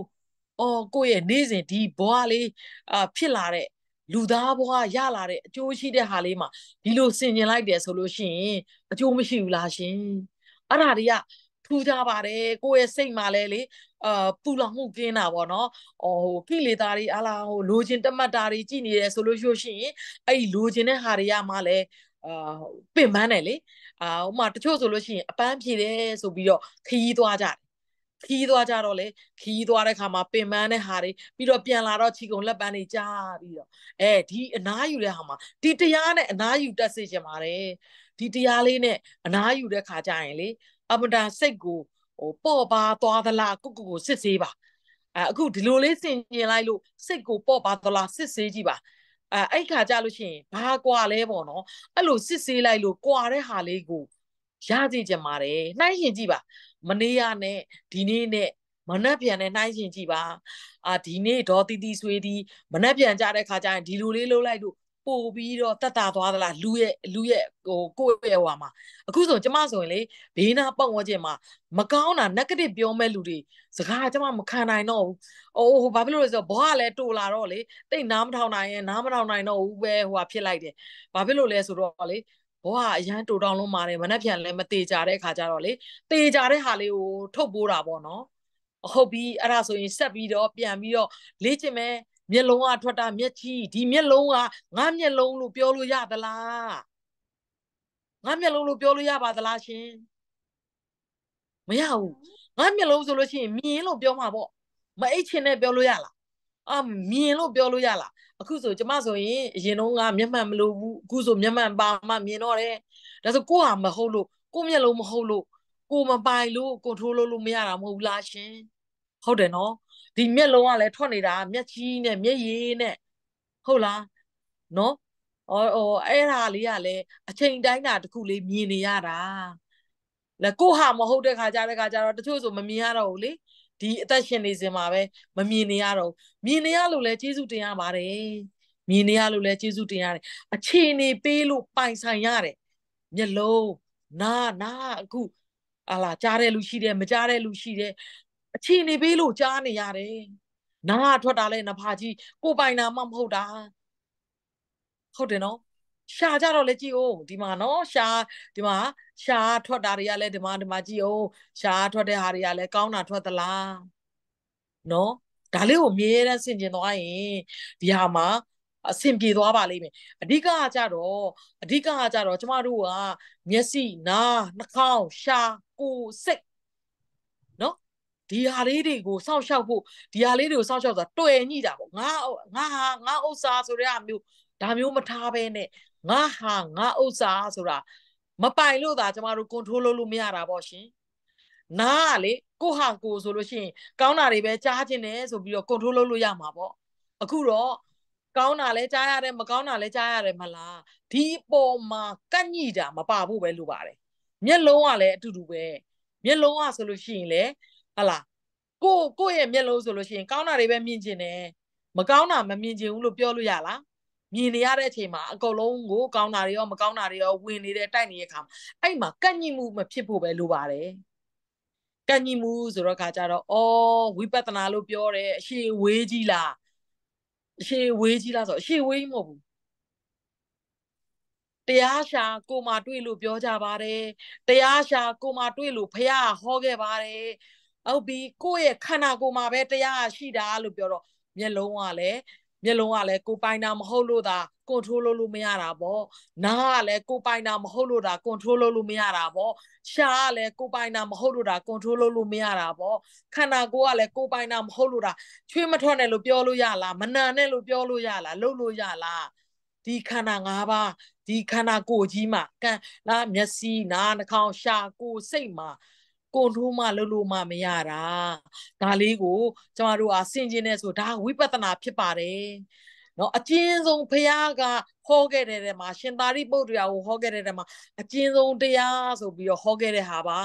အော်ကိုယ့်ရဲ့နေ့စဉ်ဒီဘဝလေးအာဖြစ်လာတဲ့လူသားဘဝရလာတဲ့အကျိုးရှိတဲ့ဟာလေးမှာဒီလိုဆင်ញင်လိုက်တယ်ဆိုလို့ရှိရင်အကျိုးမရှိဘူးလားရှင်အဲ့ဒါတွေကထူးကြပါတယ်ကိုယ့်ရဲ့စိတ်မှာလည်းလေအာပူလောင်မှုကင်းတာပေါ့နော်ဟိုကိလေသာတွေအလားဟိုလိုချင်တမတ်တာတွေကြည်နေတယ်ဆိုလို့ရှိရင်အဲ့ဒီလိုချင်တဲ့ဟာတွေကမှလည်းအာပင်ပန်းတယ်လေအာဥမာတချို့ဆိုလို့ရှိရင်အပန်းဖြေတယ်ဆိုပြီးတော့ခီးသွားကြတယ်ခီးသွားကြတော့လေခီးသွားတဲ့ခါမှာပင်ပန်းတဲ့ဟာတွေပြီးတော့ပြန်လာတော့ခြေကုံလက်ပန်းတွေကြာပြီးတော့အဲဒီအနားယူတဲ့ဟာမှာဒီတရားနဲ့အနားယူတတ်စေချင်ပါတယ်ဒီတရားလေးနဲ့အနားယူတဲ့ခါကျရင်လေအမတန်စိတ်ကိုဟိုပော့ပါသွားသလားကိုကိုကို စစ်ဆေးပါအဲအခုဒီလိုလေးစင်ကျင်လိုက်လို့စိတ်ကို ပော့ပါသလားစစ်ဆေးကြည့်ပါအဲအဲ့ခါကြလို့ရှိရင်ဘာကွာလဲပေါ့နော်အဲ့လိုစစ်ဆေးလိုက်လို့ကွာတဲ့ဟာလေးကိုရကြည့်ကြပါတယ်နှိုင်းရင်ကြည့်ပါ မနေ့ရနဲ့ဒီနေ့နဲ့မနှက်ပြန်နဲ့နှိုင်းရင်ကြည့်ပါအာဒီနေ့ဒေါ်တီတီဆွေးဒီမနှက်ပြန်ကြတဲ့ခါကျရင်ဒီလိုလေးလှုပ်လိုက်လို့ပို့ပြီးတော့တက်တာသွားသလားလူရဲ့လူရဲ့ဟိုကိုယ့်ရဲ့ဟွာမှာအခုဆိုကျမဆိုရင်လေဘေးနာပတ်ဝန်းကျင်မှာမကောင်းတာ negative ပြောမဲ့လူတွေစကားကျမမခံနိုင်တော့ဘူးအိုးဟိုဘာဖြစ်လို့လဲဆိုတော့ဘောကလည်းတိုလာတော့လေတိတ်နားမထောင်နိုင်ရင်နားမထောင်နိုင်တော့ဘူးပဲဟိုဟာဖြစ်လိုက်တယ်ဘာဖြစ်လို့လဲဆိုတော့လေဘောကအရန်တိုတောင်းလုံးမာတယ်မနှက်ပြန်လည်းမတေကြတဲ့အခါကျတော့လေတေကြတဲ့ဟာလေးကိုထုတ်ပိုးတာပေါ့နော်ဟုတ်ပြီအဲ့ဒါဆိုရင်ဆက်ပြီးတော့ပြန်ပြီးတော့လေ့ကျင့်မယ်မျက်လုံးကထွက်တာမျက်ချီဒီမျက်လုံးကငါမျက်လုံးလို့ပြောလို့ရသလားငါမျက်လုံးလို့ပြောလို့ရပါသလားရှင်မရဘူးငါမျက်လုံးဆိုလို့ရှိရင်မြင်လို့ပြောမှာပေါ့မအိတ်ချင်နဲ့ပြောလို့ရလားအာမြင်လို့ပြောလို့ရလားအခုဆိုကျမဆိုရင်အရင်တော့ငါမျက်မှန်မလို့ဘူးအခုဆိုမျက်မှန်ပါမှမြင်တော့တယ်ဒါဆိုကိုကမဟုတ်လို့ကိုမျက်လုံးမဟုတ်လို့ကိုမပိုင်လို့ကိုထိုးလို့လို့မရတာမဟုတ်ဘူးလားရှင်ဟုတ်တယ်နော်ဒီမျက်လုံးကလည်းထွက်နေတာမျက်ကြီးနဲ့မျက်ရည်နဲ့ဟုတ်လားနော်အော်ဟိုအဲ့ဒါလေးကလည်းအချိန်တိုင်းတာတစ်ခုလေးမြင်နေရတာလက်ကိုဟာမဟုတ်တဲ့ခါကြတဲ့ခါကြတော့တချို့ဆိုမမြင်ရတော့ဘူးလေဒီအသက်ရှင်နေစင်မှာပဲမမြင်နေရတော့မြင်နေရလို့လဲကျေးဇူးတင်ရပါတယ်မြင်နေရလို့လဲကျေးဇူးတင်ရတယ်အခြေအနေပေးလို့ပိုင်ဆိုင်ရတယ်မျက်လုံးနာနာအခုဟာလာကြားတဲ့လူရှိတယ်မကြားတဲ့လူရှိတယ်အချိန်နေပေးလို့ကြားနေရတယ်။နာထွက်တာလဲနဖာကြီးကိုပိုင်နာမှမဟုတ်တာ။ဟုတ်တယ်နော်။ရှာကြတော့လဲကြည့်ဦးဒီမှာနော်ရှာဒီမှာရှာထွက်တာတွေကလဲဒီမှာဒီမှာကြည့်ဦးရှာထွက်တဲ့ဟာတွေကလဲကောင်းတာထွက်သလား။နော်ဒါလေးကိုမြဲတမ်းဆင်ခြင်သွားရင်ဒီဟာမှာအဆင်ပြေသွားပါလိမ့်မယ်အဓိကကကြတော့အဓိကကကြတော့ကျမတို့ကမျက်စိနားနှာခေါင်းရှာကိုယ်စိတ်ဒီဟာလေးတွေကိုစောင့်ရှောက်ဖို့ဒီဟာလေးတွေကိုစောင့်ရှောက်ဆိုတာတွေ့ညိတာပေါ့ငါငါဟာငါဥစ္စာဆိုတဲ့အမျိုးဒါမျိုးမထားဘဲနဲ့ငါဟာငါဥစ္စာဆိုတာမပိုင်လို့သာကျမတို့ control လုပ်လို့မရတာပေါ့ရှင်နားကလေကိုဟာကိုဆိုလို့ရှိရင်ကောင်းတာတွေပဲကြားခြင်းနဲ့ဆိုပြီးတော့ control လုပ်လို့ရမှာပေါ့အခုတော့ကောင်းတာလဲကြားရတယ်မကောင်းတာလဲကြားရတယ်မလားဒီပုံမှာကန့်ညိတာမပါဖို့ပဲလိုပါတယ်မျက်လုံးကလည်းအတူတူပဲမျက်လုံးကဆိုလို့ရှိရင်လည်းဟလားကိုကိုရဲ့မျက်လုံးဆိုလို့ရှိရင်ကောင်းတာတွေပဲမြင်ချင်တယ်မကောင်းတာမမြင်ချင်ဘူးလို့ပြောလို့ရလားမြင်နေရတဲ့အချိန်မှာအကုန်လုံးကို ကောင်းတာတွေရောမကောင်းတာတွေရောဝင်နေတဲ့တိုက်နေတဲ့အခါမှာအဲ့မှာကန့်ညှိမှုမဖြစ်ဖို့ပဲလိုပါတယ်ကန့်ညှိမှုဆိုတော့ခါကြတော့အော်ဝိပဿနာလို့ပြောတယ်အရှိဝေးကြီးလားအရှိဝေးကြီးလားဆိုအရှိဝေးမဟုတ်ဘူးတရားရှာကိုမှတွေ့လို့ပြောကြပါတယ်တရားရှာကိုမှတွေ့လို့ဖះဟောခဲ့ပါတယ်ဟုတ်ပြီကိုယ့်ရဲ့ခန္ဓာကိုယ်မှာပဲတရားရှိတာလို့ပြောတော့မျက်လုံးကလည်းမျက်လုံးကလည်းကိုပိုင်တာမဟုတ်လို့သာကွန်ထရိုးလုပ်လို့မရတာပေါ့နားကလည်းကိုပိုင်တာမဟုတ်လို့သာကွန်ထရိုးလုပ်လို့မရတာပေါ့ရှားကလည်းကိုပိုင်တာမဟုတ်လို့သာကွန်ထရိုးလုပ်လို့မရတာပေါ့ခန္ဓာကိုယ်ကလည်းကိုပိုင်တာမဟုတ်လို့သာချွေးမထွက်နဲ့လို့ပြောလို့ရလားမနာနဲ့လို့ပြောလို့ရလားလုပ်လို့ရလားဒီခန္ဓာ၅ပါးဒီခန္ဓာကိုယ်ကြီးမှာကံလားမျက်စိနားနှာခေါင်းရှားကိုယ်စိတ်မှာကွန်ထရိုးမှလုပ်လို့မှမရတာဒါလေးကိုကျမတို့ကဆင်ခြင်နေဆိုဒါဝိပဿနာဖြစ်ပါတယ်နော်အကျဉ်းဆုံးဘုရားကဟောခဲ့တဲ့နေရာမှာရှင်သာရိပုတ္တရာကိုဟောခဲ့တဲ့နေရာမှာအကျဉ်းဆုံးတရားဆိုပြီးတော့ဟောခဲ့တဲ့ဟာပါ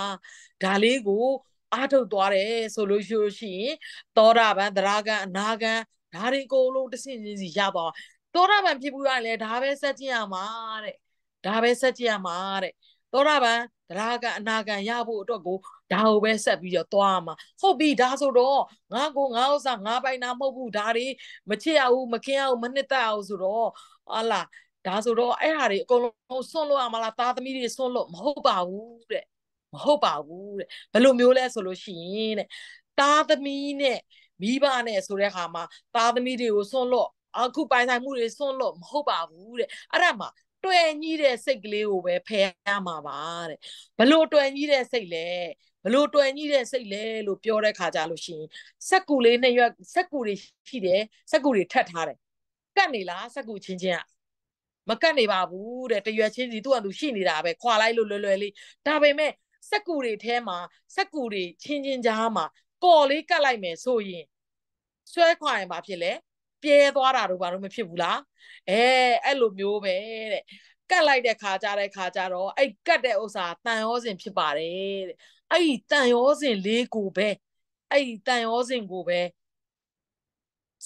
ဒါလေးကို အားထုတ်သွားတယ်ဆိုလို့ရှိလို့ရှိရင်သောတာပန်သရဂံအနာဂံဒါတွေအကုန်လုံးတဆင့်ချင်းစီရသွားသောတာပန်ဖြစ်ဘူးရရင်လည်းဒါပဲဆက်ကြည့်ရမှာတဲ့ဒါပဲဆက်ကြည့်ရမှာတဲ့သောတာပန်တရားကအနာကံရဖို့အတွက်ကိုဒါကိုပဲဆက်ပြီးတော့သွားမှာဟုတ်ပြီဒါဆိုတော့ငါကိုငါဥစ္စာငါပိုင်တာမဟုတ်ဘူးဒါတွေမချစ်ရဘူးမခင်ရဘူးမနှစ်သက်အောင်ဆိုတော့ဟာလာဒါဆိုတော့အဲ့ဟာတွေအကုန်လုံးဆွန့်လို့ရမလားသားသမီးတွေဆွန့်လို့မဟုတ်ပါဘူးတဲ့မဟုတ်ပါဘူးတဲ့ဘယ်လိုမျိုးလဲဆိုလို့ရှိရင်တဲ့သားသမီးနဲ့မိဘနဲ့ဆိုတဲ့ခါမှာသားသမီးတွေကိုဆွန့်လို့အခုပိုင်ဆိုင်မှုတွေဆွန့်လို့မဟုတ်ပါဘူးတဲ့အဲ့ဒါမှာတွေ့ညှိတဲ့စိတ်ကလေးကိုပဲဖယ်ရမှာပါတဲ့ဘလို့တွေ့ညှိတဲ့စိတ်လဲဘလို့တွေ့ညှိတဲ့စိတ်လဲလို့ပြောတဲ့ခါကြလို့ရှိရင်စက်ကူလေးနှစ်ရွက်စက်ကူတွေရှိတယ်စက်ကူတွေထပ်ထားတယ်ကတ်နေလားစက်ကူချင်းချင်းอ่ะမကတ်နေပါဘူးတဲ့တရွက်ချင်းစီသူ့အတူရှိနေတာပဲခွာလိုက်လို့လွယ်လွယ်လေးဒါပေမဲ့စက်ကူတွေထဲမှာစက်ကူတွေချင်းချင်းကြားမှာ ကော်လေးကတ်လိုက်မယ်ဆိုရင်ဆွဲခွာရင်ဘာဖြစ်လဲပြဲသွားတာတို့ဘာလို့မဖြစ်ဘူးလားအဲအဲ့လိုမျိုးပဲတဲ့ကတ်လိုက်တဲ့ခါကြတဲ့ခါကြတော့အဲ့ကတ်တဲ့ဥစ္စာတန်ရောစဉ်ဖြစ်ပါတယ်တဲ့အဲ့ဒီတန်ရောစဉ်လေးကိုပဲအဲ့ဒီတန်ရောစဉ်ကိုပဲ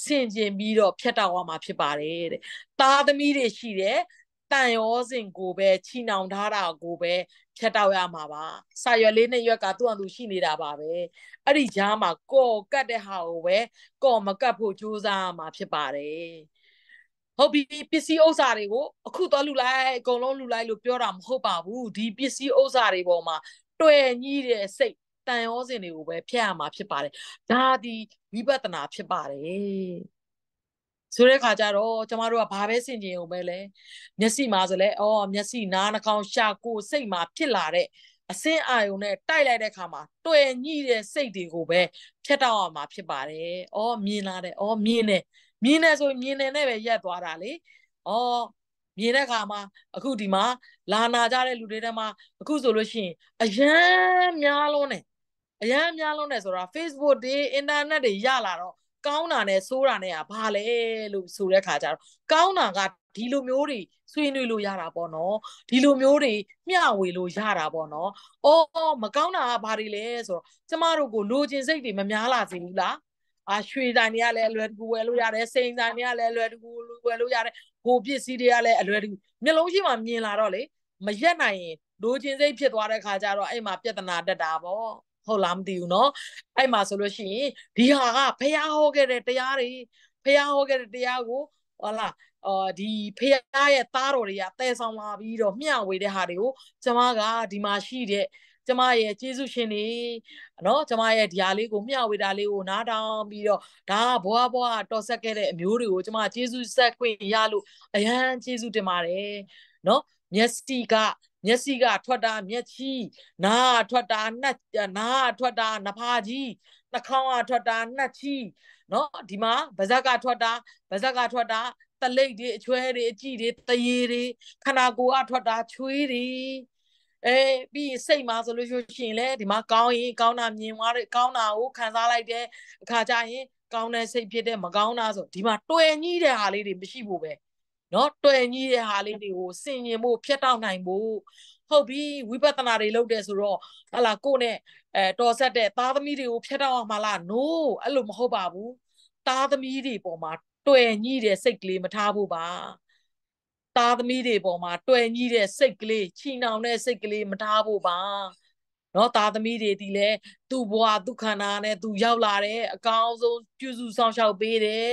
ဆင်ကျင်ပြီးတော့ဖြတ်တောက်ရမှာဖြစ်ပါတယ်တဲ့သားသမီးတွေရှိတယ်တန်ရောစဉ်ကိုပဲချီနှောင်ထားတာကိုပဲဖြတ်တောက်ရမှာပါစာရွက်လေးနှစ်ရွက်ကသူ့အတူရှိနေတာပါပဲအဲ့ဒီကြားမှာကော်ကတ်တဲ့ဟာကိုပဲကော်မကတ်ဖို့ကြိုးစားရမှာဖြစ်ပါတယ်ဟုတ်ပြီပစ္စည်းဥစ္စာတွေကိုအခုတော့လူလိုက်အကုန်လုံးလူလိုက်လို့ပြောတာမဟုတ်ပါဘူးဒီပစ္စည်းဥစ္စာတွေပေါ်မှာတွေ့ညီးတဲ့စိတ်တန်ရောစင်တွေကိုပဲဖျက်ရမှာဖြစ်ပါတယ်ဒါဒီဝိပဿနာဖြစ်ပါတယ်ဆိုတဲ့ခါကျတော့ကျမတို့ကဘာပဲဆင်ခြင်ုံပဲလဲမျက်စိမှာဆိုလဲအော်မျက်စိနားနှာခေါင်းရှာကိုယ်စိတ်မှာဖြစ်လာတဲ့အစင်းအာယုံနဲ့တိုက်လိုက်တဲ့ခါမှာတွေ့ညိတဲ့စိတ်တွေကိုပဲဖြတ်တော့ရမှာဖြစ်ပါတယ်။အော်မြင်လာတယ်။အော်မြင်တယ်။မြင်တယ်ဆိုမြင်တယ်နဲ့ပဲရက်သွားတာလေ။အော်မြင်တဲ့ခါမှာအခုဒီမှာလာနာကြတဲ့လူတွေထဲမှာအခုဆိုလို့ရှိရင်အရန်များလုံးတယ်။အရန်များလုံးတယ်ဆိုတာ Facebook တွေ internet တွေရလာတော့ကောင်းတာနဲ့ဆိုးတာနဲ့ကဘာလဲလို့ဆိုတဲ့ခါကျတော့ကောင်းတာကဒီလိုမျိုးတွေဆွေးနွေးလို့ရတာပေါ့နော်ဒီလိုမျိုးတွေမျှဝေလို့ရတာပေါ့နော်အော်မကောင်းတာကဘာတွေလဲဆိုတော့ကျမတို့ကိုလိုချင်စိတ်တွေမများလာစေဘူးလားအာရွှေတိုင်တွေကလည်းအလွယ်တကူဝယ်လို့ရတယ်စိန်တိုင်တွေကလည်းအလွယ်တကူဝယ်လို့ရတယ်ဟိုပစ္စည်းတွေကလည်းအလွယ်တကူမျိုးလုံးရှိမှမြင်လာတော့လေမရက်နိုင်ရင်လိုချင်စိတ်ဖြစ်သွားတဲ့ခါကျတော့အဲ့မှာပြဿနာတက်တာပေါ့ဟုတ်လားမသိဘူးเนาะအဲ့မှာဆိုလို့ရှိရင်ဒီဟာကဖះဟောခဲ့တဲ့တရားတွေဖះဟောခဲ့တဲ့တရားကိုဟုတ်လားအော်ဒီဖះရဲ့သားတော်တွေကတည်ဆောင်လာပြီးတော့မျှဝေတဲ့ဟာတွေကိုကျမကဒီမှာရှိတဲ့ကျမရဲ့ကျေးဇူးရှင်နေနော်ကျမရဲ့ဒီဟာလေးကိုမျှဝေတာလေးကိုနားတောင်းပြီးတော့ဒါကဘွားဘွားတော်ဆက်ခဲ့တဲ့အမျိုးတွေကိုကျမကျေးဇူးဆက်ခွင့်ရလို့အရန်ကျေးဇူးတင်ပါတယ်နော်မျက်စိကမျက်စိကထွက်တာမျက်ချီနားထွက်တာနှက်နားထွက်တာနဖာကြီးနှာခေါင်းကထွက်တာနှက်ချီเนาะဒီမှာဗဇက်ကထွက်တာဗဇက်ကထွက်တာတလိပ်တွေအချွဲတွေအကြည့်တွေတရေတွေခန္ဓာကိုယ်ကထွက်တာချွေးတွေအဲပြီးစိတ်မှာဆိုလို့ရှိရင်လေဒီမှာကောင်းရင်ကောင်းတာမြင်သွားတယ်ကောင်းတာကိုခံစားလိုက်တဲ့အခါကျရင်ကောင်းတဲ့စိတ်ဖြစ်တဲ့မကောင်းတာဆိုဒီမှာတွယ်ညှိတဲ့ဟာလေးတွေမရှိဘူးပဲနော်တွေ့ညီးတဲ့ဟာလေးတွေကိုစင်ရင်ဖို့ဖျက်တောက်နိုင်ဖို့ဟုတ်ပြီဝိပဿနာတွေလုပ်တယ်ဆိုတော့ဟလာကိုနဲ့အဲတော်ဆက်တဲ့သားသမီးတွေကိုဖျက်တောက်အောင်မလား no အဲ့လိုမဟုတ်ပါဘူးသားသမီးတွေပေါ်မှာ တွေ့ညီးတဲ့စိတ်ကလေးမထားဖို့ပါသားသမီးတွေပေါ်မှာတွေ့ညီးတဲ့စိတ်ကလေးချီနှောင်တဲ့စိတ်ကလေးမထားဖို့ပါเนาะသားသမီးတွေဒီလဲသူ့ဘဝသူ့ခန္ဓာနဲ့သူရောက်လာတဲ့အကောင်းဆုံးပြုစုဆောင်ရှောက်ပေးတယ်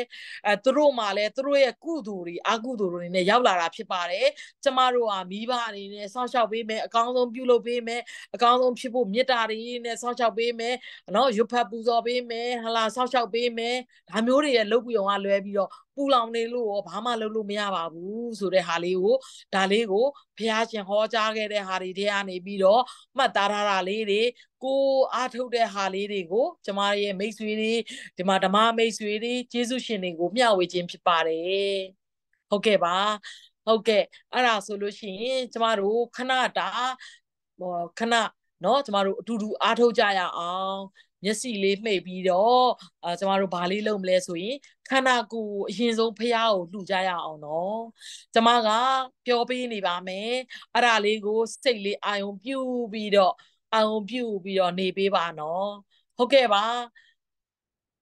အဲသူတို့မှလည်းသူတို့ရဲ့ကုသိုလ်တွေအကုသိုလ်တွေနဲ့ရောက်လာတာဖြစ်ပါတယ်ကျမတို့ဟာမိဘအနေနဲ့ဆောင်ရှောက်ပေးမယ်အကောင်းဆုံးပြုလုပ်ပေးမယ်အကောင်းဆုံးဖြစ်ဖို့မေတ္တာတွေနဲ့ဆောင်ရှောက်ပေးမယ်နော်ရွတ်ဖတ်ပူဇော်ပေးမယ်ဟလာဆောင်ရှောက်ပေးမယ်ဒါမျိုးတွေရဲ့လုပ်ပြုံကလွဲပြီးတော့ပူလောင်နေလို့ရောဘာမှလုပ်လို့မရပါဘူးဆိုတဲ့ဟာလေးကိုဒါလေးကိုဘုရားရှင်ဟောကြားခဲ့တဲ့ဟာတွေထဲကနေပြီးတော့မှတ်သားထားတာလေးတွေကိုအားထုတ်တဲ့ဟာလေးတွေကိုကျမရဲ့မိတ်ဆွေတွေဒီမှာဓမ္မမိတ်ဆွေတွေယေရှုရှင်တွေကိုမျှဝေခြင်းဖြစ်ပါတယ်ဟုတ်ကဲ့ပါဟုတ်ကဲ့အဲ့ဒါဆိုလို့ရှိရင်ကျမတို့ခဏတာဟောခဏเนาะကျမတို့အတူတူအားထုတ်ကြရအောင် မျက်စိလေးမှိတ်ပြီးတော့အဲကျမတို့ဘာလေးလုပ်မလဲဆိုရင် ခန္ဓာကိုယ်အရင်ဆုံးဖျားကိုလှူကြရအောင်နော်ကျမက ပြောပေးနေပါမယ်အဲ့ဒါလေးကိုစိတ်လေးအာယုံပြုပြီးတော့အောင်ပြုပြီးတော့နေပေးပါနော်ဟုတ်ကဲ့ပါ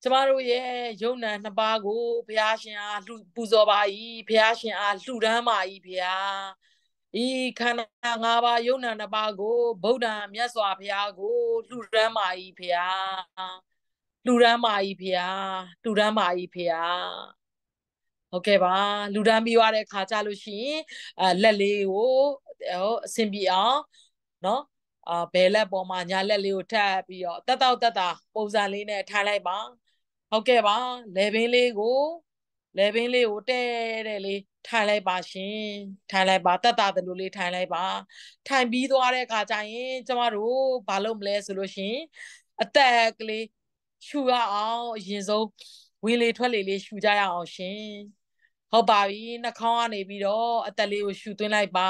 ကျမတို့ရဲ့ယုံနံနှစ်ပါးကိုဘုရားရှင်အားလှူပူဇော်ပါ၏ဘုရားရှင်အားလှူဒန်းပါ၏ဘုရားဤခန္ဓာ၅ပါးယုံနံနှစ်ပါးကိုဗုဒ္ဓမြတ်စွာဘုရားကိုလှူဒန်းပါ၏ဘုရားလှူဒန်းပါ၏ဘုရားလှူဒန်းပါ၏ဘုရားဟုတ်ကဲ့ပါလှူဒန်းပြီးွားတဲ့ခါကြလို့ရှိရင်အဲလက်လေးကိုဟိုအဆင်ပြေအောင်နော်အာဘယ်လက်ပေါ်မှာညာလက်လေးကိုထပ်ပြီးတော့တက်တော့တက်တာပုံစံလေးနဲ့ထားလိုက်ပါဟုတ်ကဲ့ပါလေဘင်းလေးကိုလေဘင်းလေးကိုတဲတဲ့လေးထိုင်လိုက်ပါရှင်ထိုင်လိုက်ပါတက်တာတလူလေးထိုင်လိုက်ပါ ထိုင်ပြီးသွားတဲ့အခါကျရင်ကျမတို့ဘာလုပ်မလဲဆိုလို့ရှင်အသက်ကလေးရှူရအောင်အရင်ဆုံးဝင်လေထွက်လေလေးရှူကြရအောင်ရှင်ဟုတ်ပါပြီနှာခေါင်းကနေပြီးတော့အသက်လေးကိုရှူသွင်းလိုက်ပါ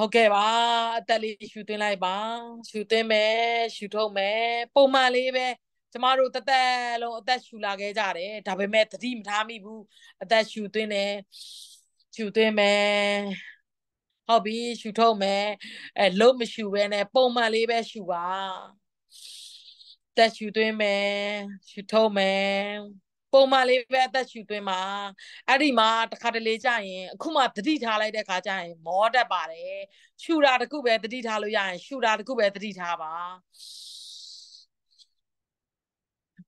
ဟုတ်ကဲ့ပါအသက်လေးရှူသွင်းလိုက်ပါရှူသွင်းမယ်ရှူထုတ်မယ်ပုံမှန်လေးပဲကျမတို့တသက်လုံးအသက်ရှူလာခဲ့ကြတယ်ဒါပေမဲ့သတိမထားမိဘူးအသက်ရှူသွင်းတယ်ရှူသွင်းမယ်ဟုတ်ပြီရှူထုတ်မယ်အဲလုံးမရှူဘဲနဲ့ပုံမှန်လေးပဲရှူပါတက်ရှူသွင်းမယ်ရှူထုတ်မယ်ပုံမှန်လေးပဲအသက်ရှူသွင်းပါအဲ့ဒီမှာတခါတလေကြာရင်အခုမှတတိထားလိုက်တဲ့ခါကြာရင် မောတတ်ပါတယ်ရှူတာတခုပဲတတိထားလို့ရရင် ရှူတာတခုပဲတတိထားပါ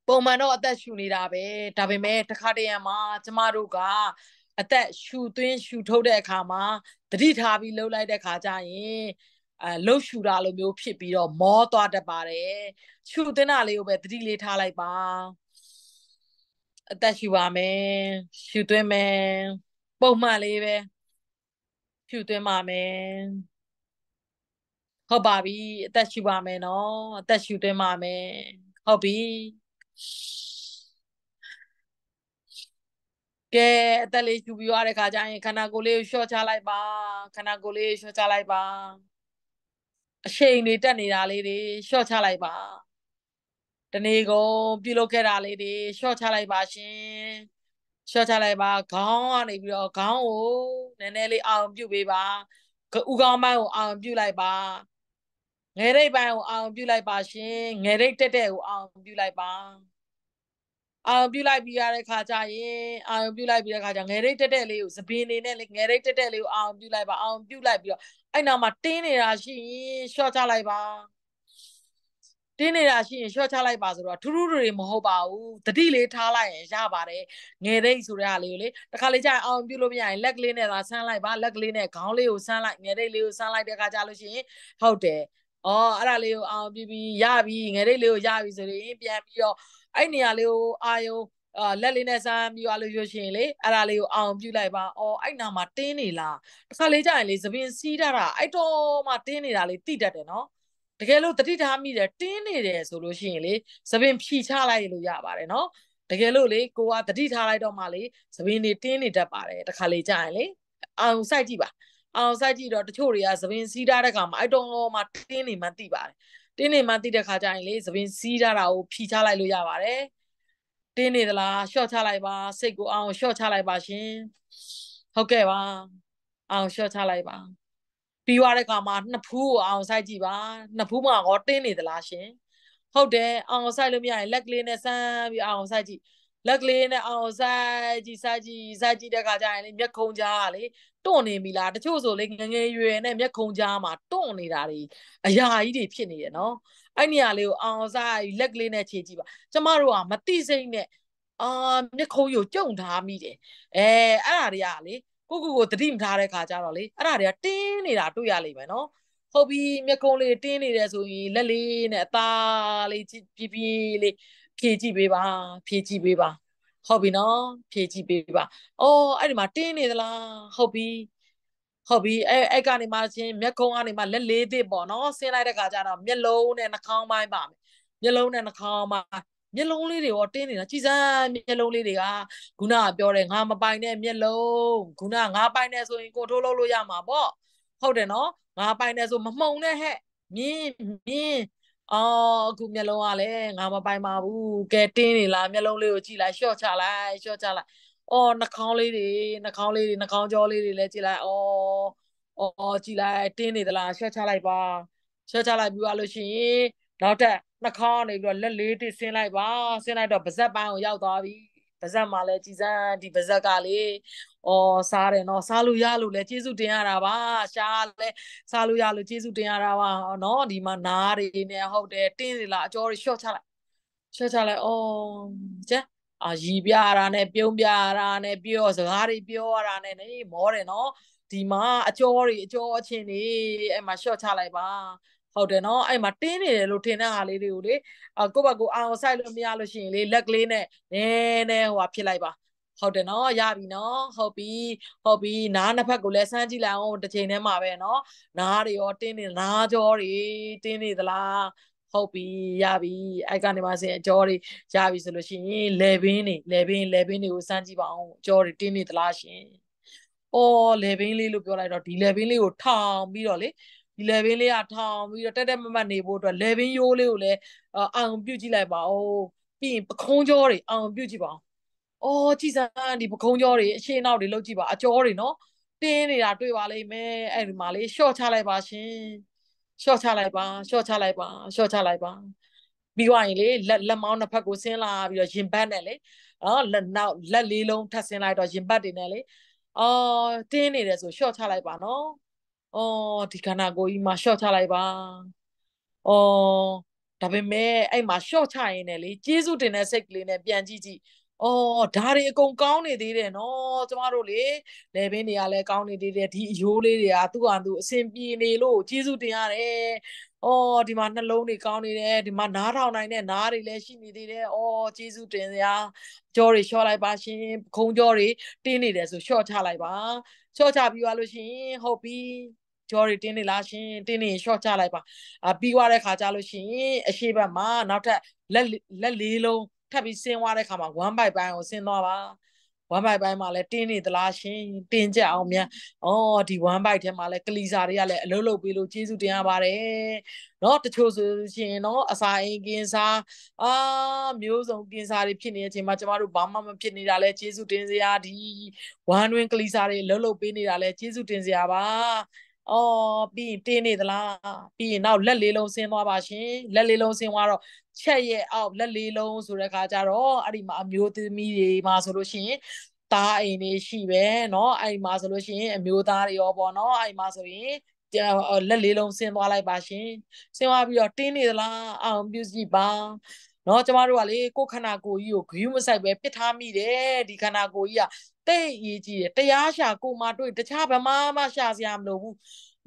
ပုံမှန်တော့အသက်ရှူနေတာပဲဒါပေမဲ့တခါတရံမှာကျမတို့ကအသက်ရှူသွင်းရှူထုတ်တဲ့အခါမှာတတိထားပြီးလှုပ်လိုက်တဲ့ခါကြာရင်အဲလှုပ်ရှူတာလိုမျိုးဖြစ်ပြီးတော့မောသွားတတ်ပါတယ်ရှူသွင်းတာလေးကိုပဲတတိလေးထားလိုက်ပါအသက်ရှူပါမယ်ရှူသွင်းမယ်ပုံမှန်လေးပဲရှူသွင်းပါမယ်ဟုတ်ပါပြီအသက်ရှူပါမယ်နော်အသက်ရှူသွင်းပါမယ်ဟုတ်ပြီကဲအသက်လေးရှူပြီးရတဲ့ခါကျရင်ခန္ဓာကိုယ်လေးကိုလျှော့ချလိုက်ပါခန္ဓာကိုယ်လေးလျှော့ချလိုက်ပါအရှိန်တွေတက်နေတာလေးတွေလျှော့ချလိုက်ပါတနေကုန်ပြုလုပ်ခဲ့တာလေးတွေရှော့ချလိုက်ပါရှင်ရှော့ချလိုက်ပါခေါင်းကနေပြီးတော့ခေါင်းကိုနည်းနည်းလေးအောင်ပြုတ်ပေးပါဥကောင်းပိုင်းကိုအောင်ပြုတ်လိုက်ပါငယ်ရိတ်ပိုင်းကိုအောင်ပြုတ်လိုက်ပါရှင်ငယ်ရိတ်တက်တဲ့ကိုအောင်ပြုတ်လိုက်ပါအောင်ပြုတ်လိုက်ပြီးရတဲ့ခါကျရင်အောင် ပြုတ်လိုက်ပြီးတဲ့ခါကျငယ်ရိတ်တက်တဲ့လေးကိုသပင်းနေနဲ့ငယ်ရိတ်တက်တဲ့လေးကိုအောင် ပြုတ်လိုက်ပါအောင် ပြုတ်လိုက်ပြီးတော့အဲ့နောက်မှာတင်းနေတာရှိရင်ရှော့ချလိုက်ပါတင်းနေတာရှိရင် short ချလိုက်ပါဆိုတော့ထူးထူးတွေမဟုတ်ပါဘူးတတိလေးထားလိုက်ရင်ရပါတယ်ငယ်သိမ့်ဆိုတဲ့ဟာလေးကိုလေတစ်ခါလေးကြာအောင်ပြုလို့မရရင်လက်ကလေးနဲ့သာဆန်းလိုက်ပါလက်ကလေးနဲ့ခေါင်းလေးကိုဆန်းလိုက်ငယ်သိမ့်လေးကိုဆန်းလိုက်တဲ့အခါကြာလို့ရှိရင်ဟုတ်တယ်အော်အဲ့ဒါလေးကိုအောင်ပြီးပြီးရပြီငယ်သိမ့်လေးကိုရပြီဆိုရင်ပြန်ပြီးတော့အဲ့နေရာလေးကိုအာယုံအာလက်လေးနဲ့စမ်းပြီးသွားလို့ရွှေရှင်လေအဲ့ဒါလေးကိုအောင်ပြုလိုက်ပါ။အော်အဲ့နာမှာတင်းနေလား။တစ်ခါလေးကြာရင်လေသပင်စီးတာတာအဲ့တော့မှတင်းနေတာလေးတိတတ်တယ်နော်။တကယ်လို့တတိထားမိတယ်တင်းနေတယ်ဆိုလို့ရှိရင်လေသပင်ဖြီချလိုက်လို့ရပါတယ်နော်တကယ်လို့လေကိုကတတိထားလိုက်တော့မှလေသပင်တွေတင်းနေတတ်ပါတယ်တခါလေကြာရင်လေအောင်စိုက်ကြည့်ပါအောင်စိုက်ကြည့်တော့တချို့တွေကသပင်စီးထားတဲ့ခါမှာအိုက်တော်မှာတင်းနေမှသိပါတယ်တင်းနေမှသိတဲ့ခါကျရင်လေသပင်စီးထားတာကိုဖြီချလိုက်လို့ရပါတယ်တင်းနေသလားရှော့ချလိုက်ပါစိတ်ကိုအောင်ရှော့ချလိုက်ပါရှင်ဟုတ်ကဲ့ပါအောင်ရှော့ချလိုက်ပါပြီးွားတဲ့ခါမှာနှစ်ဖူးကိုအောင်ဆိုင်ကြည့်ပါနှစ်ဖူးမှာကောတင်းနေသလားရှင် ဟုတ်တယ်အောင်ဆိုင်လို့မရရင်လက်ကလေးနဲ့ဆန်းပြီးအောင်ဆိုင်ကြည့်လက်ကလေးနဲ့အောင်ဆိုင်ကြည့်ဆိုင်ကြည့်ဆိုင်ကြည့်တဲ့ခါကျရင်လေမျက်ခုံးကြားကလေတွန့်နေပြီလားတချို့ဆိုလေငငယ်ရွယ်နဲ့မျက်ခုံးကြားမှာတွန့်နေတာတွေအရာကြီးတွေဖြစ်နေတယ်နော်အဲ့နေရာလေးကိုအောင်ဆိုင်လက်ကလေးနဲ့ခြေကြည့်ပါ ကျမတို့ကမတိစိမ့်နဲ့အာမျက်ခုံးကိုကြုံထားမိတယ်အဲအဲ့အရာတွေကလေကိုကူကိုတတိမထားတဲ့ခါကြတော့လေအဲ့ဒါတွေကတင်းနေတာတွေ့ရလိမ့်မယ်နော်ဟုတ်ပြီမြကုံးလေးတင်းနေတယ်ဆိုရင်လက်လေးနဲ့အသားလေးပြပြလေးဖြည့်ကြည့်ပေးပါ ဖြည့်ကြည့်ပေးပါဟုတ်ပြီနော် ဖြည့်ကြည့်ပေးပါအော်အဲ့ဒီမှာတင်းနေသလားဟုတ်ပြီဟုတ်ပြီအဲအဲ့ကနေမှချင်းမျက်ကုံးကနေမှလက်လေးသစ်ပေါ့နော်ဆင်းလိုက်တဲ့ခါကျတော့မျက်လုံးနဲ့နှာခေါင်းပိုင်းပါမယ်မျက်လုံးနဲ့နှာခေါင်းပိုင်းမျက်လုံးလေးတွေရောတင်းနေတာကြည်စမ်းမျက်လုံးလေးတွေကခုနကပြောတယ်ငါမပိုင်တဲ့မျက်လုံးခုနကငါပိုင်တယ်ဆိုရင်ကိုထိုးလို့လို့ရမှာပေါ့ဟုတ်တယ်နော်ငါပိုင်တယ်ဆိုမမှုံနဲ့ဟဲ့မြင်းမြင်းအော်အခုမျက်လုံးကလည်းငါမပိုင်ပါဘူးကဲတင်းနေလားမျက်လုံးလေးကိုကြည့်လိုက်ရှော့ချလိုက်ရှော့ချလိုက်အော်နှာခေါင်းလေးတွေနှာခေါင်းလေးတွေနှာခေါင်းကြောလေးတွေလည်းကြည့်လိုက်အော်အော်ကြည့်လိုက်တင်းနေသလားရှော့ချလိုက်ပါရှော့ချလိုက်ပြီးသွားလို့ရှိရင်နောက်ထပ်နှာခေါင်းနေပြီးတော့လက်လေးတစ်ဆင်းလိုက်ပါဆင်းလိုက်တော့ဗဇက်ပိုင်းကိုရောက်သွားပြီဗဇက်မှာလဲကြည်စမ်းဒီဗဇက်ကလေအော်စားတယ်နော်စားလို့ရလို့လဲကျေးဇူးတင်ရတာပါရှားလဲစားလို့ရလို့ကျေးဇူးတင်ရတာပါနော်ဒီမှာနားတွေနဲ့ဟုတ်တယ်တင်းစီလာအကျော်တွေရှော့ချလိုက်ရှော့ချလိုက်အော်ကျန်အာရီပြရတာနဲ့ပြုံးပြရတာနဲ့ပြောစကားတွေပြောရတာနဲ့နေမောတယ်နော်ဒီမှာအကျော်တွေအကျော်အချင်းတွေအဲ့မှာရှော့ချလိုက်ပါဟုတ်တယ်နော်အဲ့မှာတင်းနေတယ်လို့ထင်တဲ့ဟာလေးတွေကိုလေကိုယ့်ဘက်ကိုအာအောင်ဆိုင်လို့မရလို့ရှိရင်လေလက်ကလေးနဲ့နည်းနည်းဟိုဟာဖြစ်လိုက်ပါ ဟုတ်တယ်နော်ရပြီနော်ဟုတ်ပြီဟုတ်ပြီနားနှစ်ဖက်ကိုလည်းဆန်းကြည့်လိုက်အောင်တစ်ချိန်တည်းမှာပဲနော် နားတွေရောတင်းနေနားကြောတွေတင်းနေသလားဟုတ်ပြီရပြီအဲ့ကနေမှစင်အကြောတွေရပြီဆိုလို့ရှိရင်လေဘင်းနေလေဘင်းလေဘင်းတွေကိုစမ်းကြည့်ပါအောင်အကြောတွေတင်းနေသလားရှင်အော်လေဘင်းလေးလို့ပြောလိုက်တော့ဒီလေဘင်းလေးကိုထောင်ပြီးတော့လေဒီလေဘင်းလေးကထောင်ပြီးတော့တက်တက်မမတ်နေဖို့အတွက်လေဘင်းရိုးလေးကိုလည်းအောင်ပြုတ်ကြည့်လိုက်ပါဦးပြီးရင်ပခုံးကြောတွေအောင်ပြုတ်ကြည့်ပါအောင်အော်ကြည်စမ်းဒီပခုံးကြောတွေအရှင်းနောက်တွေလောက်ကြည့်ပါအကြောတွေနော်တင်းနေတာတွေ့ပါလိမ့်မယ်အဲ့ဒီမှာလေးရှော့ချလိုက်ပါရှင်ရှော့ချလိုက်ပါရှော့ချလိုက်ပါရှော့ချလိုက်ပါပြီးွားရင်လေလက်လက်မောင်းတစ်ဖက်ကိုဆင်းလာပြီးတော့ရင်ဘတ်နဲ့လေအော်လက်နောက်လက်လေးလုံးထပ်ဆင်းလိုက်တော့ရင်ဘတ်တွေနဲ့လေအော်တင်းနေတယ်ဆိုရှော့ချလိုက်ပါနော်အော်ဒီခန္ဓာကိုယ်ကြီးမှာ short ချလိုက်ပါအော်ဒါပေမဲ့အဲ့မှာ short ချရင်းနဲ့လေကျေးဇူးတင်တဲ့စိတ်ကလေးနဲ့ပြန်ကြည့်ကြည့်အော်ဒါတွေအကုန်ကောင်းနေသေးတယ်နော်ကျမတို့လေလေဘင်းတွေကလည်းကောင်းနေသေးတယ်ဒီအယိုးလေးတွေကသူ့ဟာသူအဆင်ပြေနေလို့ကျေးဇူးတင်ရတယ်အော်ဒီမှာနှလုံးတွေကောင်းနေတယ်ဒီမှာနားထောင်နိုင်တဲ့နားတွေလည်းရှိနေသေးတယ်အော်ကျေးဇူးတင်စရာကြောတွေလျှော့လိုက်ပါရှင်ခုံကြောတွေတင်းနေတယ်ဆိုလျှော့ချလိုက်ပါလျှော့ချပြီးသွားလို့ရှင်ဟုတ်ပြီကြောတွေတင်းနေလားရှင် တင်းနေရင် short ချလိုက်ပါအာပြီးသွားတဲ့ခါကျလို့ရှိရင်အရှိဘက်မှာနောက်ထပ်လက်လက်လေးလုံးထပ်ပြီးဆင်းသွားတဲ့ခါမှာ1 by ပိုင်းကိုဆင်းသွားပါ1 by ပိုင်းမှာလည်းတင်းနေသလားရှင်တင်းကြအောင်မြန်အော်ဒီ1 by ထဲမှာလည်းကလီစာတွေကလည်းအလုံးလုံးပေးလို့ကျေးဇူးတင်ရပါတယ်เนาะတချို့ဆိုရှင်เนาะအစာအိမ်ကင်းစားအာမျိုးစုံကင်းစားတွေဖြစ်နေတဲ့အချိန်မှာကျမတို့ဘာမှမဖြစ်နေတာလဲကျေးဇူးတင်စရာဒီဝမ်းတွင်းကလီစာတွေအလုံးလုံးပေးနေတာလဲကျေးဇူးတင်စရာပါအော်ပြီးရင်တင်းနေသလားပြီးရင်နောက်လက်လေးလုံးဆင်းသွားပါရှင်လက်လေးလုံးဆင်းသွားတော့ချက်ရဲ့အောက်လက်လေးလုံးဆိုတဲ့ခါကျတော့အဲ့ဒီမှာအမျိုးသမီးတွေမှာဆိုလို့ရှိရင်သားအိမ်တွေရှိပဲเนาะအဲ့ဒီမှာဆိုလို့ရှိရင်အမျိုးသားတွေရောပေါ့เนาะအဲ့ဒီမှာဆိုရင်လက်လေးလုံးဆင်းသွားလိုက်ပါရှင်ဆင်းသွားပြီးတော့တင်းနေသလားအောင်ပြုကြည့်ပါเนาะကျမတို့ကလေကိုယ်ခန္ဓာကိုယ်ကြီးကိုဂရုမစိုက်ပဲပစ်ထားမိတယ်ဒီခန္ဓာကိုယ်ကြီးကတဲ့ရေးကြည့်တယ်တရားရှာကိုမှတွေ့တခြားဗမာမှရှာစရာမလိုဘူး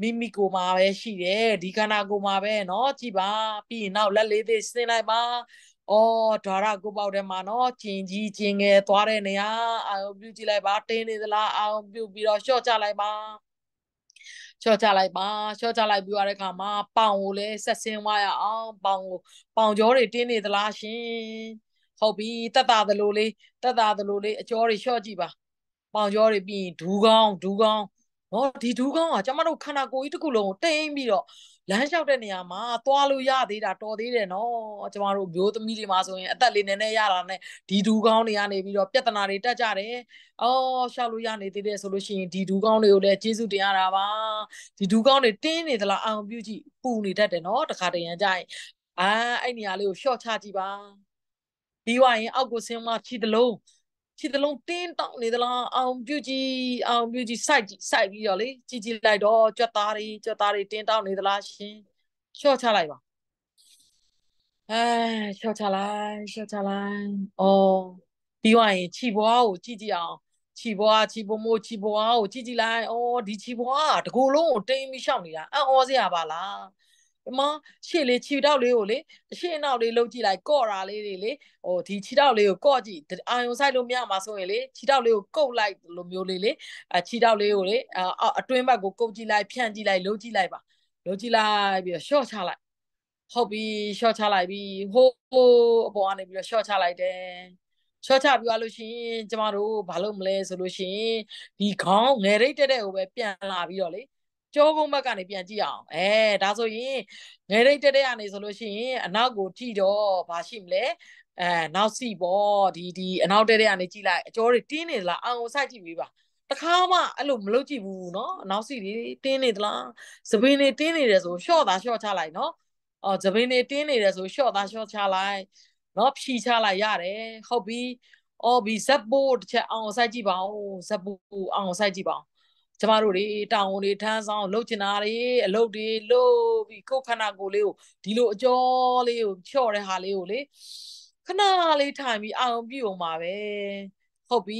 မိမိကိုမှပဲရှိတယ်ဒီခန္ဓာကိုယ်မှပဲเนาะကြည်ပါ ပြီးရင်နောက်လက်လေးသေးဆင်းလိုက်ပါအော်ဓာရကိုပေါက်တယ်မှာနော်ကျင်ကြီးကျင်ငယ်သွားတဲ့နေရာအာရုံပြုကြည့်လိုက်ပါတင်းနေသလားအာရုံပြုပြီးတော့ရှော့ချလိုက်ပါချော့ချလိုက်ပါချော့ချလိုက်ပြီးရတဲ့ခါမှာပေါင်ကိုလည်းဆက်ဆင်းသွားရအောင်ပေါင်ကိုပေါင်ကြောတွေတင်းနေသလားရှင်ဟုတ်ပြီတက်တာသလိုလေးတက်တာသလိုလေးအကြောတွေလျှော့ကြည့်ပါပေါင်ကျော်တွေပြီးရင်ဒူးကောင်းဒူးကောင်းနော်ဒီဒူးကောင်းကကျမတို့ခန္ဓာကိုယ်ကြီးတစ်ခုလုံးကိုတိမ့်ပြီးတော့လမ်းလျှောက်တဲ့နေရာမှာသွားလို့ရသေးတာတော်သေးတယ်နော်ကျမတို့မျိုးသမီးတွေမှာဆိုရင်အသက်လေးနည်းနည်းရတာနဲ့ဒီဒူးကောင်းတွေကနေပြီးတော့ပြဿနာတွေတက်ကြတယ်။အော်လျှောက်လို့ရနေသေးတယ်ဆိုလို့ရှိရင်ဒီဒူးကောင်းတွေကိုလည်းကျေးဇူးတင်ရတာပါ။ဒီဒူးကောင်းတွေတင်းနေသလားအောင်ပြုကြည့်ပူနေတတ်တယ်နော်တခါတရံကြရင်အာအဲ့နေရာလေးကိုလျှော့ချကြည့်ပါ။ပြီးွားရင်အောက်ကိုဆင်းမှချီတလုံးခြေတလုံးတင်းတောက်နေသလားအောင်ပြူကြီးအောင်ပြူကြီးစိုက်ကြီးစိုက်ပြီးတော့လေကြီးကြီးလိုက်တော့ကြွက်သားတွေကြွက်သားတွေတင်းတောက်နေသလားရှင်လျှော့ချလိုက်ပါအဲလျှော့ချလိုက်လျှော့ချလိုက်အော်ပြီးွားရင်ခြေဘွားကိုကြည့်ကြည့်အောင်ခြေဘွားခြေဘမိုးခြေဘွားကိုကြည့်ကြည့်လိုက်အော်ဒီခြေဘွားကတကူလုံးကိုတင်းပြီးရှောက်နေတာအံ့ဩစရာပါလားဒီမှာရှေ့လေးခြေထောက်လေးကိုလေအရှေ့နောက်လေးလှုပ်ကြည့်လိုက်ကော့ရာလေးတွေလေဟိုဒီခြေထောက်လေးကိုကော့ကြည့်အာယုံဆိုင်လို့မရမှာဆိုရင်လေခြေထောက်လေးကိုကုတ်လိုက်လိုမျိုးလေးလေအခြေထောက်လေးကိုလေအတွင်းဘက်ကိုကုတ်ကြည့်လိုက်ဖြန့်ကြည့်လိုက်လှုပ်ကြည့်လိုက်ပါလှုပ်ကြည့်လိုက်ပြီးတော့ရှော့ချလိုက်ဟုတ်ပြီ short ချလိုက်ပြီဟိုးဟိုးအပေါ်ကနေပြီးတော့ short ချလိုက်တယ် short ချပြီးသွားလို့ရှိရင်ကျမတို့ဘာလုပ်မလဲဆိုလို့ရှိရင်ဒီခေါင်းငယ်ရိတ်တက်တဲ့ဟိုပဲပြန်လာပြီးတော့လေကြောကုန်းဘက်ကနေပြန်ကြည့်အောင်အဲဒါဆိုရင်ငယ်တိတ်တက်တက်ရနေဆိုလို့ရှိရင်အနောက်ကိုထိတော့ဘာရှိမလဲအဲနောက်စီပေါ့ဒီဒီအနောက်တက်တက်ရနေကြည့်လိုက်အကျော်တွေတင်းနေလားအောင်ဆိုင်ကြည့်ပြီးပါတခါမှအဲ့လိုမလုပ်ကြည့်ဘူးเนาะအနောက်စီတွေတင်းနေသလားသပင်းတွေတင်းနေတယ်ဆိုရှော့တာရှော့ချလိုက်เนาะအော်သပင်းတွေတင်းနေတယ်ဆိုရှော့တာရှော့ချလိုက်เนาะဖြီချလိုက်ရတယ်ဟုတ်ပြီအော်ဘီဇက်ဘိုးတစ်ချက်အောင်ဆိုင်ကြည့်ပါဦးဇက်ဘိုးအောင်ဆိုင်ကြည့်ပါဦးကျမတို့တွေတောင်းဝန်တွေထမ်းဆောင်လှုပ်ချင်တာတွေအလုပ်တွေလှုပ်ပြီးကိုယ်ခန္ဓာကိုယ်လေးကိုဒီလိုအကျော်လေးကိုချော့တဲ့ဟာလေးကိုလေခဏလေးထိုင်ပြီးအာရုံပြုံပါပဲဟုတ်ပြီ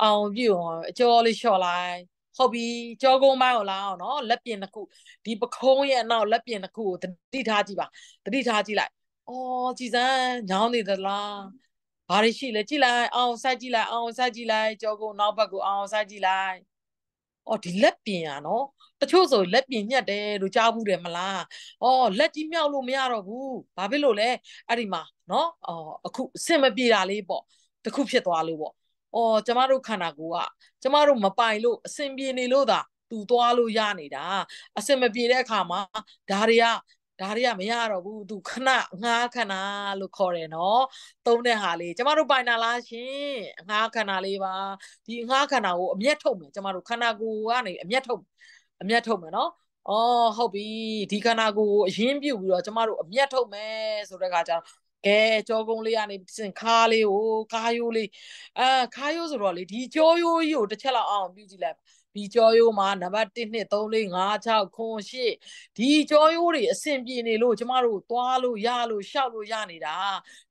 အာရုံပြုံအကျော်လေးချော့လိုက်ဟုတ်ပြီကြောကုန်းပိုင်းကိုလာအောင်နော်လက်ပြင်တစ်ခုဒီပခုံးရဲ့အနောက်လက်ပြင်တစ်ခုကိုတတိထားကြည့်ပါတတိထားကြည့်လိုက်အော်ကြည်စမ်းညောင်းနေသလားဘာတွေရှိလဲကြည့်လိုက်အောင်ဆိုက်ကြည့်လိုက်အောင်ဆိုက်ကြည့်လိုက်ကြောကုန်းနောက်ဘက်ကိုအောင်ဆိုက်ကြည့်လိုက်အော်ဒီလက်ပြင်อ่ะနော်တချို့ဆိုလက်ပြင်ညက်တယ်လို့ကြားဘူးတယ်မလားအော်လက်ကြီးမြောက်လို့မရတော့ဘူးဘာဖြစ်လို့လဲအဲ့ဒီမှာနော်အော်အခုအဆင်မပြေတာလေးပေါ့တခုဖြစ်သွားလို့ပေါ့အော်ကျမတို့ခန္ဓာကိုယ်ကကျမတို့မပိုင်လို့အဆင်ပြေနေလို့သာသူသွားလို့ရနေတာအဆင်မပြေတဲ့အခါမှာဒါတွေကဒါတွေကမရတော့ဘူးသူခဏငားခဏလို့ခေါ်တယ်နော်သုံးတဲ့ဟာလေးကျမတို့ပိုင်နာလားရှင်ငားခဏလေးပါဒီငားခဏကိုအမျက်ထုတ်မယ်ကျမတို့ခဏကိုကနေအမျက်ထုတ်အမျက်ထုတ်မယ်နော်အော်ဟုတ်ပြီဒီခဏကိုအရင်ပြုတ်ပြီးတော့ကျမတို့အမျက်ထုတ်မယ်ဆိုတဲ့ခါကျတော့ကဲကြောကုန်းလေးကနေပြင်ခါလေးကိုကာယိုးလေးအာကာယိုးဆိုတော့လေဒီကြောယိုးကြီးကိုတစ်ချက်လောက်အောင်ပြုတ်ကြည့်လိုက်ပါဒီကြောရိုးမှာနံပါတ်1 2 3 4 5 6 9 10ဒီကြောရိုးတွေအဆင်ပြေနေလို့ကျမတို့သွားလို့ရလို့ရှောက်လို့ရနေတာ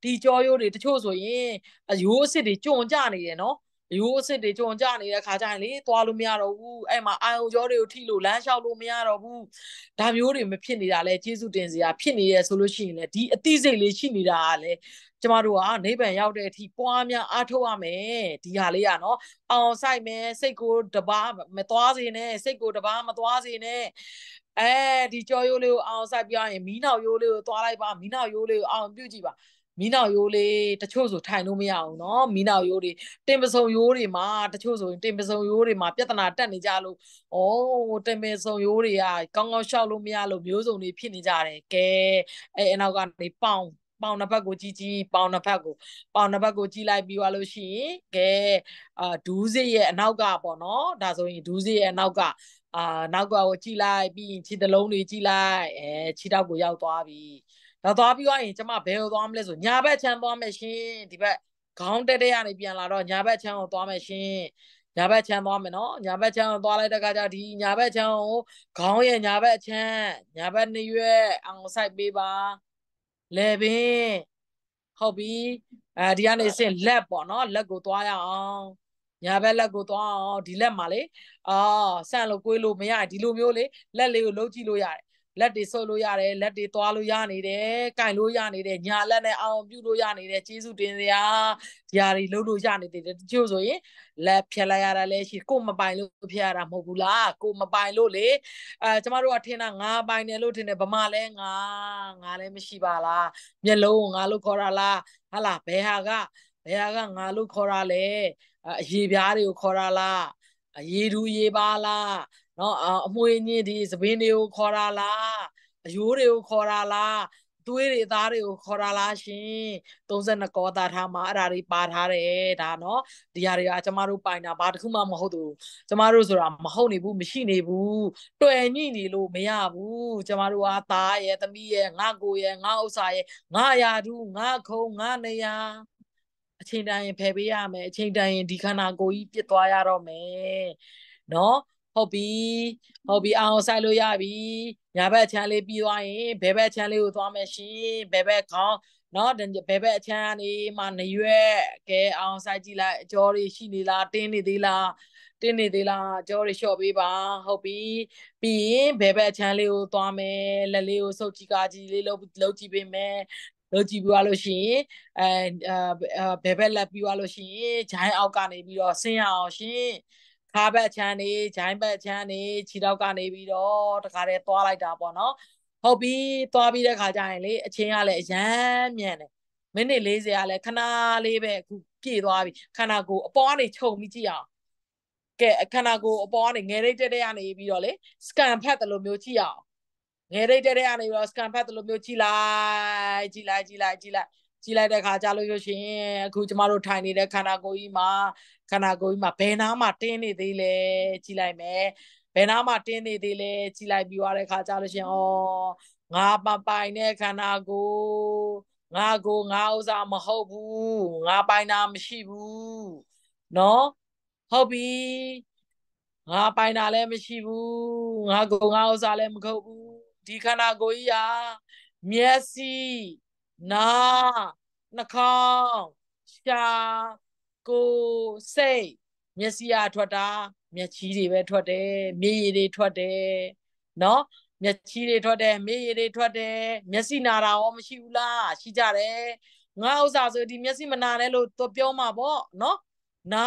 ဒီကြောရိုးတွေတချို့ဆိုရင်အယိုးအစ်စ်တွေကျွံကြနေတယ်နော်အယိုးအစ်စ်တွေကြုံကြနေတဲ့ခါကျရင်လေသွားလို့မရတော့ဘူးအဲ့မှာအာယုံကြောတွေကိုထိလို့လမ်းလျှောက်လို့မရတော့ဘူးဒါမျိုးတွေမဖြစ်နေတာလဲကျေးဇူးတင်စရာဖြစ်နေရဲဆိုလို့ရှိရင်လေဒီအသိစိတ်လေးရှိနေတာကလေကျမတို့ကနိဗ္ဗာန်ရောက်တဲ့အထိပွားများအားထုတ်ရမယ်ဒီဟာလေးကနော်အောင်ဆိုင်မယ်စိတ်ကိုတပါမသွားစေနဲ့စိတ်ကိုတပါမသွားစေနဲ့အဲဒီကြောရိုးလေးကိုအောင်ဆိုင်ပြရင်မီးနောက်ရိုးလေးကိုသွားလိုက်ပါမီးနောက်ရိုးလေးကိုအောင်ပြုတ်ကြည့်ပါမီးနောက်ရိုးလေးတချို့ဆိုထိုင်လို့မရအောင်နော်မီးနောက်ရိုးတွေတင်ပစုံရိုးတွေမှာတချို့ဆိုရင်တင်ပစုံရိုးတွေမှာပြဿနာတက်နေကြလို့ဩတင်ပစုံရိုးတွေကကောင်းကောင်းရှောက်လို့မရလို့မျိုးစုံတွေဖြစ်နေကြတယ်ကဲအဲအနောက်ကနေပေါင်ပေါင်နှစ်ဖက်ကိုကြီးကြီးပေါင်နှစ်ဖက်ကို ပေါင်နှစ်ဖက်ကိုကြီးလိုက်ပြီးသွားလို့ရှိရင်ကဲအာဒူးစစ်ရဲ့အနောက်ကပေါ့နော်ဒါဆိုရင်ဒူးစစ်ရဲ့အနောက်ကအာနောက်ကကိုကြီးလိုက်ပြီးရင်ခြေတလုံးတွေကြီးလိုက်အဲခြေတောက်ကိုရောက်သွားပြီဒါသွားပြီးသွားရင်ကျမဘယ်ကိုသွားမလဲဆိုညာဘက်ချမ်းသွားမယ်ရှင်ဒီဘက်ခေါင်းတက်တက်ရနေပြန်လာတော့ညာဘက်ချမ်းကိုသွားမယ်ရှင်ညာဘက်ချမ်းသွားမယ်နော်ညာဘက်ချမ်းကိုသွားလိုက်တဲ့အခါကျဒီညာဘက်ချမ်းကိုခေါင်းရဲ့ညာဘက်ချမ်းညာဘက်နှစ်ရွက်အောင်စိုက်ပေးပါလေပင်ဟုတ်ပြီအဲဒီကနေအဆင့်လက်ပေါ့နော်လက်ကိုသွားရအောင်ညာဘက်လက်ကိုသွားအောင်ဒီလက်မှာလေအာဆန့်လို့ကိုွေးလို့မရဒီလိုမျိုးလေလက်လေးကိုလှုပ်ကြည့်လို့ရတယ်လက်တွေဆုပ်လို့ရတယ်လက်တွေသွားလို့ရနေတယ်ကင်လို့ရနေတယ်ညာလက်နဲ့အောင်ပြုလို့ရနေတယ်ကျေးဇူးတင်စရာဒီဟာတွေလုပ်လို့ရနေတယ်တချို့ဆိုရင်လက်ဖြတ်လိုက်ရတာလည်းရှိကိုမပိုင်လို့ဖြတ်ရတာမဟုတ်ဘူးလားကိုမပိုင်လို့လေအဲကျမတို့ကထင်တာငါပိုင်တယ်လို့ထင်တယ်ဗမာလဲငါငါလည်းမရှိပါလားမျက်လုံးကိုငါလို့ခေါ်တာလားဟာလားဘယ်ဟာကဘယ်ဟာကငါလို့ခေါ်တာလဲအရေးပြားတွေကိုခေါ်တာလားအရေးသူရေးပါလားနော်အမွေညင်းဒီသပင်းတွေကိုခေါ်တာလားအယိုးတွေကိုခေါ်တာလားသွေးတွေသားတွေကိုခေါ်တာလားရှင်32ကောသားထားမှာအဲ့ဒါတွေပါထားတယ်ဒါနော်ဒီဟာတွေကကျမတို့ပိုင်တာဘာတစ်ခုမှမဟုတ်သူကျမတို့ဆိုတာမဟုတ်နေဘူးမရှိနေဘူးတွေ့ညိနေလို့မရဘူးကျမတို့ကသားရဲ့သမီးရဲ့ငါကိုရဲ့ငါဥစ္စာရဲ့ငါရာဓုငါခုံငါနေရာအချိန်တိုင်းရင်ဖယ်ပေးရမယ်အချိန်တိုင်းရင်ဒီခန္ဓာကိုယ်ကြီးပြစ်သွားရတော့မယ်နော်ဟုတ်ပြီဟုတ်ပြီအောင်ဆိုင်လို့ရပြီညာဘက်ချမ်းလေးပြီးသွားရင်ဘယ်ဘက်ချမ်းလေးကိုသွားမယ်ရှင်ဘယ်ဘက်ခေါင်းနော်ဘယ်ဘက်အချမ်းနေမှနရွက်ကဲအောင်ဆိုင်ကြည့်လိုက်အကျော်တွေရှိနေလားတင်းနေသေးလားတင်းနေသေးလားအကျော်တွေလျှော့ပေးပါ ဟုတ်ပြီပြီးရင်ဘယ်ဘက်အချမ်းလေးကိုသွားမယ်လက်လေးကိုစုပ်ကြည့်ကားကြည့်လေးလုပ်လုပ်ကြည့်ပေးမယ်လို့ကြည့်ပြီးွားလို့ရှိရင်အဲဘယ်ဘက်လက်ပြီးွားလို့ရှိရင်ဂျိုင်းအောက်ကနေပြီးတော့ဆင်းရအောင်ရှင်ခါဘက်ချမ်းနေဂျိုင်းဘက်ချမ်းနေခြေထောက်ကနေပြီးတော့တခါတည်းသွားလိုက်တာပေါ့နော်ဟုတ်ပြီသွားပြီးတဲ့ခါကျရင်လေအချင်းကလည်းအရန်မြန်တယ်မိနစ်40ကလည်းခဏလေးပဲအခုပြည့်သွားပြီခန္ဓာကိုယ်အပေါ်ကနေခြုံပြီးကြည့်အောင်ကဲခန္ဓာကိုယ်အပေါ်ကနေငယ်ရိတ်တက်တက်ကနေပြီးတော့လေ scan ဖတ်တယ်လို့မျိုးကြည့်အောင်ငယ်ရိတ်တက်တက်ကနေပြီးတော့ scan ဖတ်တယ်လို့မျိုးကြည့်လိုက်ကြည့်လိုက်ကြည့်လိုက်ကြည့်လိုက်ကြည့်လိုက်တဲ့အခါကြာလို့ရရှင်အခုကျမတို့ထိုင်နေတဲ့ခန္ဓာကိုယ်ကြီးမှာခန္ဓာကိုယ်ကြီးမှာဘယ်နာမှတင်းနေသေးလဲကြည့်လိုက်မယ်ဘယ်နာမှတင်းနေသေးလဲကြည့်လိုက်ပြီးွားတဲ့အခါကြာလို့ရှင်ဩငါပပိုင်တဲ့ခန္ဓာကိုယ်ငါကိုငါဥစ္စာမဟုတ်ဘူးငါပိုင်တာမရှိဘူးနော်ဟုတ်ပြီငါပိုင်တာလည်းမရှိဘူးငါကိုငါဥစ္စာလည်းမဟုတ်ဘူးဒီခန္ဓာကိုယ်ကြီးဟာမျက်စိနာနှာခေါင်းရှာကိုစိတ်မျက်စိအားထွက်တာမျက်ချီးတွေပဲထွက်တယ်မျက်ရည်တွေထွက်တယ်နော်မျက်ချီးတွေထွက်တယ်မျက်ရည်တွေထွက်တယ်မျက်စိနာတာရောမရှိဘူးလားရှိကြတယ်ငါဥစ္စာဆိုဒီမျက်စိမနာနဲ့လို့သူပြောမှာပေါ့နော်နာ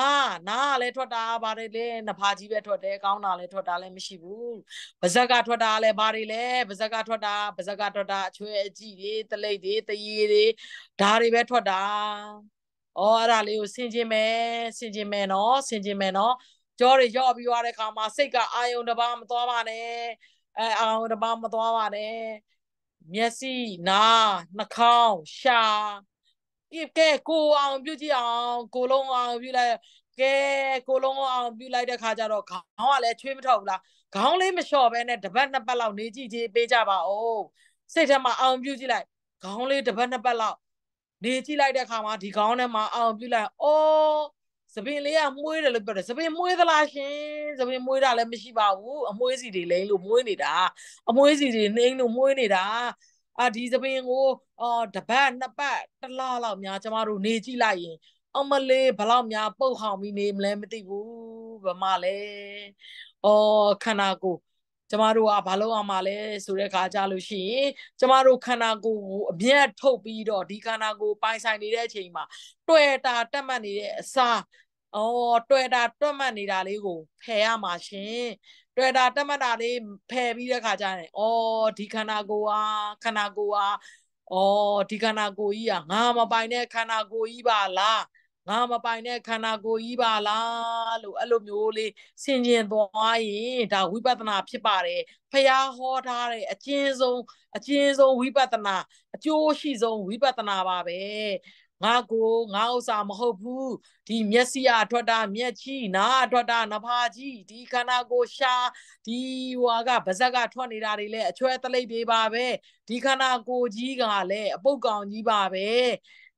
နာလည်းထွက်တာပါတယ်လေနဖာကြီးပဲထွက်တယ်ကောင်းတာလည်းထွက်တာလည်းမရှိဘူးပါဇက်ကထွက်တာလည်းဘာတွေလဲပါဇက်ကထွက်တာပါဇက်ကထွက်တာအချွဲအကြည့်တွေတလိပ်တွေတရေတွေဒါတွေပဲထွက်တာဩအဲ့ဒါလေးကိုဆင်ကျင်မယ်ဆင်ကျင်မယ်နော်ဆင်ကျင်မယ်နော်ကြောတွေရော့ပြီးွားတဲ့ခါမှာစိတ်ကအာယုံတစ်ပါးမသွားပါနဲ့အဲအာယုံတစ်ပါးမသွားပါနဲ့မျက်စိနာနှာခေါင်းရှာကဲကိုအောင်ပြုကြည့်အောင် ကိုလုံးအောင်ပြုလိုက်ကဲကိုလုံးအောင်ပြုလိုက်တဲ့ခါကျတော့ခေါင်းကလည်းချွေးမထောက်ဘူးလားခေါင်းလေးမလျှော့ပဲနဲ့တပတ်နှစ်ပတ်လောက်နေကြည့်ကြည့်ပေးကြပါဦးစိတ်ထဲမှာအောင်ပြုကြည့်လိုက်ခေါင်းလေးတပတ်နှစ်ပတ်လောက်နေကြည့်လိုက်တဲ့ခါမှာဒီခေါင်းထဲမှာအောင်ပြုလိုက်အိုးသပင်လေးကမွေးတယ်လို့ပြောတယ်သပင်မွေးသလားရှင်သပင်မွေးတာလည်းမရှိပါဘူးအမွေးစီတွေလိမ့်လို့မွေးနေတာအမွေးစီတွေနှိမ့်လို့မွေးနေတာအာဒီသပင်ကိုအော်တပတ်နှစ်ပတ်တစ်လလောက်များကျမတို့နေကြည့်လိုက်ရင်အမလေးဘလောက်များပုတ်ဟောင်ပြီးနေမလဲမသိဘူးဗမာလဲအော်ခန္ဓာကိုယ်ကျမတို့ကဘာလို့အောင်မလဲဆိုတဲ့ခါကြလို့ရှိရင်ကျမတို့ခန္ဓာကိုယ်ကိုအမျက်ထုတ်ပြီးတော့ဒီခန္ဓာကိုယ်ပိုင်ဆိုင်နေတဲ့အချိန်မှာ တွေ့တာတက်မှတ်နေတဲ့အစာအော်တွေ့တာ တွေ့မှတ်နေတာလေးကိုဖယ်ရမှာရှင်တွေ့တာတတ်မှတ်တာလေးဖယ်ပြီးတဲ့ခါကျရင်အော်ဒီခန္ဓာကိုယ်ဟာခန္ဓာကိုယ်ဟာအော်ဒီခန္ဓာကိုယ်ကြီးဟာငါမပိုင်တဲ့ခန္ဓာကိုယ်ကြီးပါလားငါမပိုင်တဲ့ခန္ဓာကိုယ်ကြီးပါလားလို့အဲ့လိုမျိုးလေးဆင်ခြင်သွားရင်ဒါဝိပဿနာ ဖြစ်ပါတယ်ဖះဟောထားတဲ့အကျဉ်းဆုံးအကျဉ်းဆုံးဝိပဿနာအကျိုးရှိဆုံးဝိပဿနာပါပဲငါကိုငါဥစ္စာမဟုတ်ဘူးဒီမျက်စိအထွက်တာမျက်ချီနားအထွက်တာနဖာကြီးဒီခန္ဓာကိုယ်ရှာဒီဟွာကဗဇက်ကထွက်နေတာတွေလည်းအချွဲတလိပ်တွေပါပဲဒီခန္ဓာကိုယ်ကြီးကလည်းအပုတ်ကောင်ကြီးပါပဲ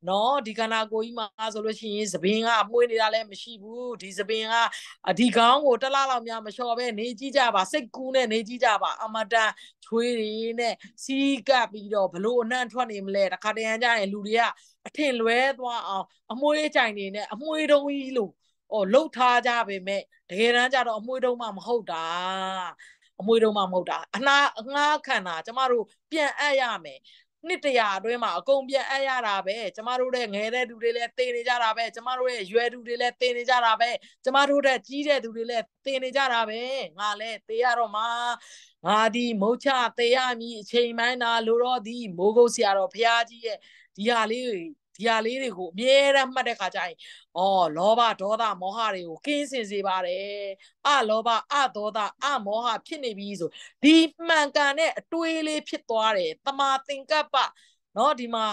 နော်ဒီခန္ဓာကိုယ်ကြီးမှာဆိုလို့ရှိရင်သပင်ကပွေးနေတာလည်းမရှိဘူးဒီသပင်ကဒီခေါင်းကိုတစ်လားလောက်များမလျှော်ပဲနေကြည့်ကြပါစိတ်ကူးနဲ့နေကြည့်ကြပါအမတန်ချွေးတွေနဲ့စီးကပ်ပြီးတော့ဘလို့အနှံ့ထွက်နေမလဲတခါတရံကြရင်လူတွေကအထင်လွဲသွားအောင်အမွှေးကြိုင်နေနဲ့အမွှေးတုံးကြီးလို့ဟိုလှုပ်ထားကြပေမဲ့တကယ်တမ်းကျတော့အမွှေးတုံးမှမဟုတ်တာအမွှေးတုံးမှမဟုတ်တာအနာငားခန္ဓာကျမတို့ပြန်အပ်ရမယ်နှစ်တရာအတွင်းမှာအကုန်ပြန်အပ်ရတာပဲကျမတို့တဲ့ငယ်တဲ့သူတွေလည်းတင်နေကြတာပဲကျမတို့ရဲ့ရွယ်သူတွေလည်းတင်နေကြတာပဲကျမတို့တဲ့ကြီးတဲ့သူတွေလည်းတင်နေကြတာပဲငါလည်းတေးရတော့မှာငါဒီမုတ်ချတေးရမည်အချိန်မှန်းသာလိုတော့ဒီမိုးကုတ်ဆရာတော်ဘုရားကြီးရဲ့ဒီဟာလေးဒီဟာလေးတွေကိုအမြဲတမ်းမှတ်တဲ့ခါကျရင်အော်လောဘဒေါသမောဟတွေကိုကင်းစင်စေပါတယ်အလောဘအဒေါသအမောဟဖြစ်နေပြီဆိုဒီမှန်ကန်တဲ့အတွေးလေးဖြစ်သွားတယ်တမာသင်္ကပ္ပเนาะဒီမှာ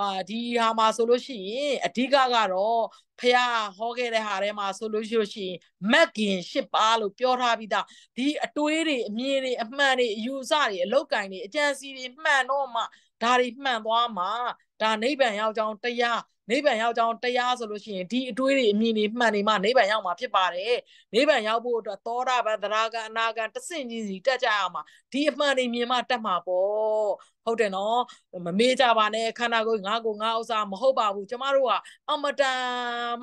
အာဒီဟာမှာဆိုလို့ရှိရင်အဓိကကတော့ဖះဟောခဲ့တဲ့ဟာထဲမှာဆိုလို့ရှိလို့ရှိရင်မက်ကင်ရှစ်ပါလို့ပြောထားပြီးသားဒီအတွေးတွေအမြင်တွေအမှန်တွေအယူအဆတွေအလောက်ကိုင်းတွေအကြံစီတွေမှန်တော့မှဒါတွေမှန်သွားမှာဒါနိဗ္ဗာန်ရောက်ကြောင်းတရားနိဗ္ဗာန်ရောက်ကြောင်းတရားဆိုလို့ရှိရင်ဒီအတွေးတွေအမြင်တွေမှန်နေမှနိဗ္ဗာန်ရောက်မှာဖြစ်ပါတယ်နိဗ္ဗာန်ရောက်ဖို့အတွက်သောတာပန်သရဂံအနာဂံတဆင့်ချင်းစီတက်ကြရမှာဒီအမှန်တွေမြင်မှတက်မှာပေါ့ဟုတ်တယ်နော်မမေ့ကြပါနဲ့ခန္ဓာကိုယ်ငါကိုငါဥစ္စာမဟုတ်ပါဘူးကျမတို့ကအမတန်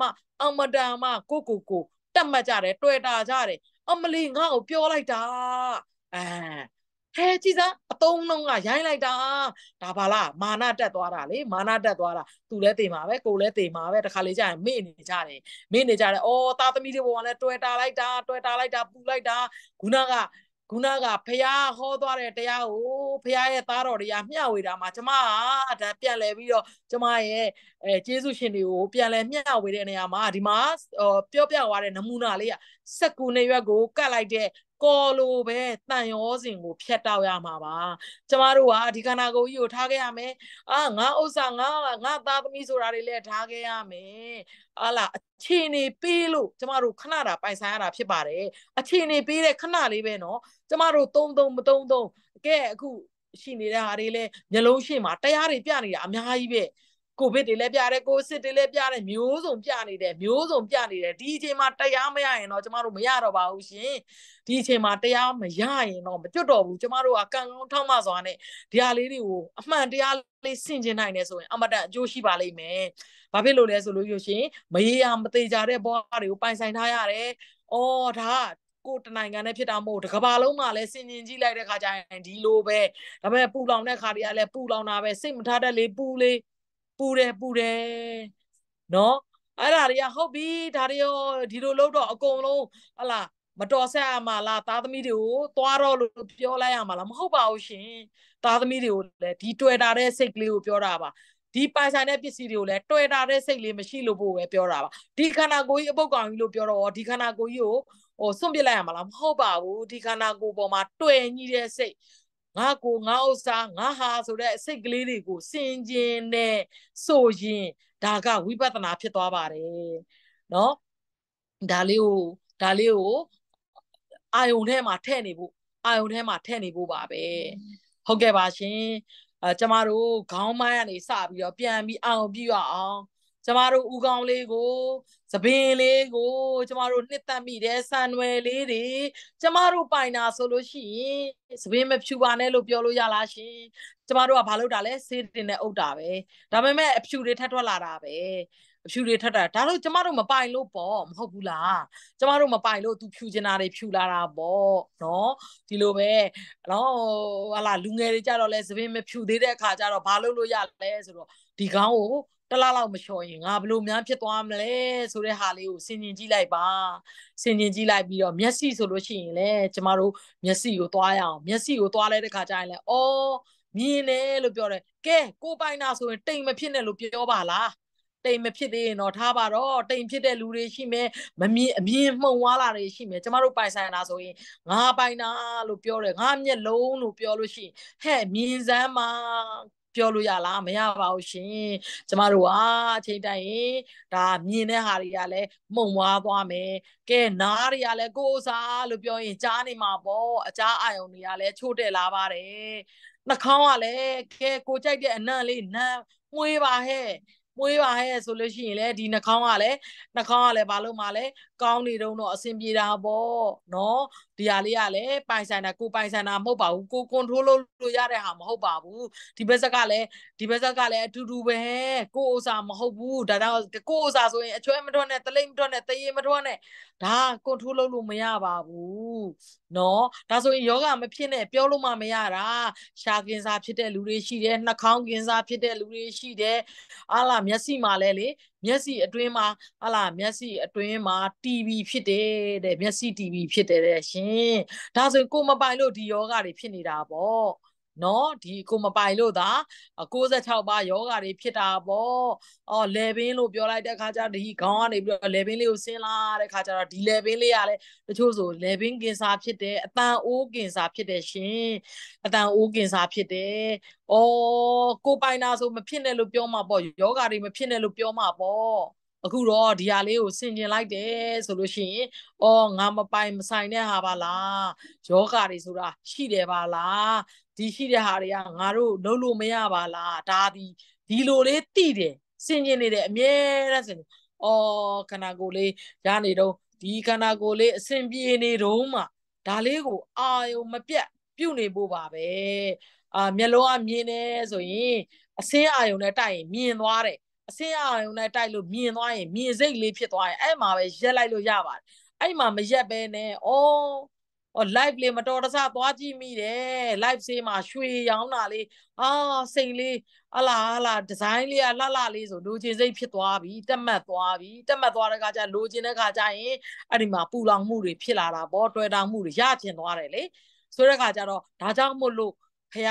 မှအမတန်မှကိုကိုကိုတက်မှတ်ကြတယ်တွေ့တာကြတယ်အမလီငါ့ကိုပြောလိုက်တာအဲဟဲကြည်စားအတုံးလုံးကရိုင်းလိုက်တာဒါပါလားမာနတက်သွားတာလေမာနတက်သွားတာသူလည်းတေမှာပဲကိုလည်းတေမှာပဲတခါလေကြာရင်မေ့နေကြတယ်မေ့နေကြတယ်အော်သားသမီးတွေဘဝလည်းတွေ့တာလိုက်တာတွေ့တာလိုက်တာပူလိုက်တာခုနကခုနကဖះဟောသွားတဲ့တရားကိုဖះရဲ့သားတော်တရားမျှဝေတာမှာကျမအတန်းပြန်လဲပြီးတော့ကျမရဲ့အဲကျေးဇူးရှင်တွေကိုပြန်လဲမျှဝေတဲ့နေရာမှာဒီမှာပြောပြသွားတဲ့နမူနာလေးကစက်ကူနေရွက်ကိုကတ်လိုက်တဲ့ကော်လိုပဲတန်ရောစဉ်ကိုဖြတ်တောက်ရမှာပါကျမတို့ကဒီခန္ဓာကိုယ်ကြီးကိုထားခဲ့ရမယ်အာငါဥစ္စာငါငါသားသမီးဆိုတာတွေလည်းထားခဲ့ရမယ်ဟာလားအအခြေအနေပေးလို့ကျမတို့ခဏတာပိုင်ဆိုင်ရတာဖြစ်ပါတယ်အခြေအနေပေးတဲ့ခဏလေးပဲเนาะကျမတို့သုံးသုံးမသုံးသုံးကဲအခုရှိနေတဲ့ဟာတွေလဲမျိုးလုံးရှင်းမှာတရားတွေပြနေတာအများကြီးပဲကိုဗစ်တွေလည်းပြတယ်ကိုစစ်တွေလည်းပြတယ်မျိုးစုံပြနေတယ်မျိုးစုံပြနေတယ်ဒီအချိန်မှာတရားမရရင်တော့ကျမတို့မရတော့ပါဘူးရှင်ဒီအချိန်မှာတရားမရရင်တော့မကျွတ်တော့ဘူးကျမတို့ကကံကောင်းထောက်မစွာနဲ့ဒီဟာလေးတွေကိုအမှန်တရားလေးဆင်ခြင်နိုင်နေဆိုရင်အမတန်အကျိုးရှိပါလိမ့်မယ်ဘာဖြစ်လို့လဲဆိုလို့ရရှင်မရေရမသေးကြတဲ့ဘဝတွေကိုပိုင်ဆိုင်ထားရတယ်။အော်ဒါကိုတနိုင်ငံနဲ့ဖြစ်တာမဟုတ်တကဘာလုံးမှာလည်းစင်ကျင်ကြီးလိုက်တဲ့ခါကျရင်ဒီလိုပဲဒါပေမဲ့ပူလောင်တဲ့ခါတွေကလည်းပူလောင်တာပဲစိတ်မထားတတ်လေပူလေပူတယ်ပူတယ်နော်အဲ့ဒါတွေကဟုတ်ပြီဒါတွေရောဒီလိုလုပ်တော့အကုန်လုံးဟလာမတော်ဆက်ရမှာလားသားသမီးတွေကိုသွားတော့လို့ပြောလိုက်ရမှာလားမဟုတ်ပါဘူးရှင်သားသမီးတွေကိုလည်းဒီတွေ့တာတဲ့စိတ်ကလေးကိုပြောတာပါဒီပိုင်ဆိုင်တဲ့ပစ္စည်းတွေကိုလည်းတွေ့တာတဲ့စိတ်လေးမရှိလို့ဖို့ပဲပြောတာပါဒီခန္ဓာကိုယ်ကြီးအပုတ်ကောင်ကြီးလို့ပြောတော့ဒီခန္ဓာကိုယ်ကြီးကိုဟိုစွန့်ပစ်လိုက်ရမှာလားမဟုတ်ပါဘူးဒီခန္ဓာကိုယ်ပေါ်မှာတွေ့ညီတဲ့စိတ်ငါကိုငါဥစ္စာငါဟာဆိုတဲ့အစိတ်ကလေးတွေကိုစင်ကျင်နဲ့ဆိုရင်ဒါကဝိပဿနာဖြစ်သွားပါတယ်เนาะဒါလေးကိုဒါလေးကိုအာယုန်ထဲမှာထည့်နေဖို့အာယုန်ထဲမှာထည့်နေဖို့ပါပဲဟုတ်ကဲ့ပါရှင်အဲကျမတို့ခေါင်းမိုင်းကနေစပြီးတော့ပြန်ပြီးအောင်ပြရအောင် ကျမတို့ဥကောင်းလေးကိုသပင်လေးကို ကျမတို့နှစ်သက်မိတဲ့ဆန်ွယ်လေးတွေကျမတို့ပိုင်တာဆိုလို့ရှိရင်သပင်မဖြူပါနဲ့လို့ပြောလို့ရလားရှင်ကျမတို့ကဘာလုပ်တာလဲစေးတင်တဲ့အုပ်တာပဲဒါပေမဲ့အဖြူတွေထက်ထွက်လာတာပဲအဖြူတွေထက်တာဒါတော့ကျမတို့မပိုင်လို့ပေါ့မဟုတ်ဘူးလားကျမတို့မပိုင်လို့ तू ဖြူချင်တာတွေဖြူလာတာပေါ့နော်ဒီလိုပဲနော်ဟာလာလူငယ်တွေကြတော့လဲသပင်းမဖြူသေးတဲ့အခါကျတော့ဘာလုပ်လို့ရလဲဆိုတော့ဒီကောင်းကိုတလားလောက်မလျှော်ရင်ငါဘလို့များဖြစ်သွားမလဲဆိုတဲ့ဟာလေးကိုဆင်ခြင်ကြည့်လိုက်ပါဆင်ခြင်ကြည့်လိုက်ပြီးတော့မျက်စိဆိုလို့ရှိရင်လည်းကျမတို့မျက်စိကိုသွားရအောင် မျက်စိကိုသွားလိုက်တဲ့ခါကျရင်လည်းအော်မြင်တယ်လို့ပြောတယ်ကဲကိုပိုင်တာဆိုရင်တိမ်မဖြစ်နဲ့လို့ပြောပါလားတိမ်မဖြစ်သေးရင်တော့ထားပါတော့တိမ်ဖြစ်တဲ့လူတွေရှိမယ်မမြင်အမြင်မှုံွားလာတွေရှိမယ်ကျမတို့ပိုင်ဆိုင်တာဆိုရင်ငါပိုင်တာလို့ပြောတယ်ငါမျက်လုံးလို့ပြောလို့ရှိရင်ဟဲ့မြင်စမ်းမှာပြောလို့ရလားမရပါဘူးရှင်ကျမတို့ကအချိန်တိုင်းရင်ဒါမြင်တဲ့ဟာတွေကလည်းမှုံွားသွားမယ်ကဲနားတွေကလည်းကိုယ်စားလို့ပြောရင်ကြားနေမှာပေါ့အကြားအာယုံတွေကလည်းချို့တက်လာပါတယ်နှာခေါင်းကလည်းကဲကိုကြိုက်တဲ့အနံ့လေးနံမွေးပါဟဲ့မွေးပါရဲ့ဆိုလို့ရှိရင်လည်းဒီနှာခေါင်းကလည်းနှာခေါင်းကလည်းဘာလို့မှလည်းကောင်းနေတော့တော့အဆင်ပြေတာပေါ့နော်ဒီဟာလေးကလည်းပိုင်ဆိုင်တာကိုပိုင်ဆိုင်တာမဟုတ်ပါဘူးကို control လုပ်လို့ရတဲ့ဟာမဟုတ်ပါဘူးဒီဘက်ကကလည်းဒီဘက်ကကလည်းအတူတူပဲကိုဥစားမဟုတ်ဘူးဒါတော့ကိုဥစားဆိုရင်အချွဲမထွက်နဲ့တလိမ့်မထွက်နဲ့တရေမထွက်နဲ့ဒါ control လုပ်လို့မရပါဘူးเนาะဒါဆိုရင်ယောဂမဖြစ်နဲ့ပြောလို့မှမရတာရှာကင်စားဖြစ်တဲ့လူတွေရှိတယ်နှာခေါင်းကင်စားဖြစ်တဲ့လူတွေရှိတယ်အားလားမျက်စိမှာလည်းလေမျက်စိအတွင်းမှာဟလာမျက်စိအတွင်းမှာ TB ဖြစ်တယ်တဲ့မျက်စိ TB ဖြစ်တယ်တဲ့ရှင်ဒါဆိုရင်ကိုမပိုင်လို့ဒီယောဂတွေဖြစ်နေတာပေါ့နော်ဒီကိုမပိုင်လို့သာ66ပါယောဂါတွေဖြစ်တာပေါ့အော်လေဘင်းလို့ပြောလိုက်တဲ့အခါကျဒီခေါင်းကနေပြီးတော့လေဘင်းလေးကိုဆင်းလာတဲ့အခါကျတော့ဒီလေဘင်းလေးကလည်းတချို့ဆိုလေဘင်းကင်ဆာဖြစ်တယ်အတန်အိုးကင်ဆာဖြစ်တယ်ရှင်အတန်အိုးကင်ဆာဖြစ်တယ်အော်ကိုပိုင်တာဆိုမဖြစ်နဲ့လို့ပြောမှာပေါ့ယောဂါတွေမဖြစ်နဲ့လို့ပြောမှာပေါ့အခုတော့ဒီဟာလေးကိုဆင်ကျင်လိုက်တယ်ဆိုလို့ရှိရင်အော်ငါမပိုင်မဆိုင်တဲ့ဟာပါလားယောဂါတွေဆိုတာရှိတယ်ပါလားဒီရှိတဲ့ဟာတွေကငါတို့လုံးလို့မရပါလားဒါဒီဒီလိုလေးတိတယ်စင်ကျင်နေတယ်အမြဲတမ်းစင်အော်ခန္ဓာကိုယ်လေးရနေတော့ဒီခန္ဓာကိုယ်လေးအဆင်ပြေနေတော့မှဒါလေးကို အာယုံမပြတ်ပြုတ်နေဖို့ပါပဲအာမျက်လုံးကမြင်နေဆိုရင်အစင်းအာယုံနဲ့တိုက်ရင် မြင်သွားတယ်အစင်းအာယုံနဲ့တိုက်လို့မြင်သွားရင်မြင်စိတ်လေးဖြစ်သွားရင်အဲ့မှာပဲရက်လိုက်လို့ရပါတယ်အဲ့မှာမရက်ပဲနဲ့အော်ဟော live လေးမတော်တဆသွားကြည့်မိတယ် live ဆေးမှာရွှေရောင်းတာလေးအာစိတ်လေးအလားအလားဒီဇိုင်းလေးကလှလှလေးဆိုလိုချင်စိတ်ဖြစ်သွားပြီတက်မှတ်သွားပြီတက်မှတ်သွားတဲ့ခါကျလိုချင်တဲ့ခါကျရင်အဲ့ဒီမှာပူလောင်မှုတွေဖြစ်လာတာပေါ့တွေ့တာမှုတွေရချင်သွားတယ်လေဆိုတဲ့ခါကျတော့ဒါကြောင့်မို့လို့ဖះ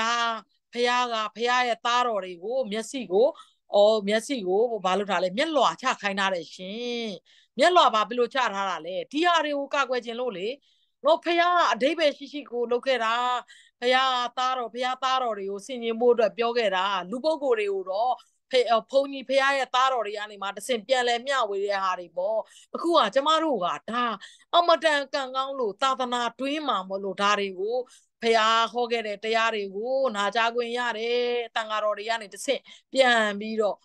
ဖះကဖះရဲ့သားတော်တွေကိုမျက်စိကိုအော်မျက်စိကိုဘာလို့ထားလဲမျက်လွာချခိုင်းထားတယ်ရှင်မျက်လွာဘာဖြစ်လို့ချထားတာလဲဒီဟာတွေကိုကကွယ်ခြင်းလို့လေနော်ဖခင်ကအတိပဲရှိရှိကိုလုပ်ခဲ့တာဖခင်ကသားတော်ဖခင်သားတော်တွေကိုဆင်ញင်ဖို့အတွက်ပြောခဲ့တာလူပုဂ္ဂိုလ်တွေကိုတော့ဖေဖုန်ကြီးဖခင်ရဲ့သားတော်တွေကနေမှတစင်ပြန်လဲမျှဝေတဲ့ဟာတွေပေါ့အခုကကျမတို့ကဒါအမတန်ကံကောင်းလို့သာသနာတွင်းမှာမလို့ဒါတွေကိုဖះဟောခဲ့တဲ့တရားတွေကိုနာကြားခွင့်ရတယ်တန်ဃာတော်တွေကနေတဆင့်ပြန်ပြီးတော့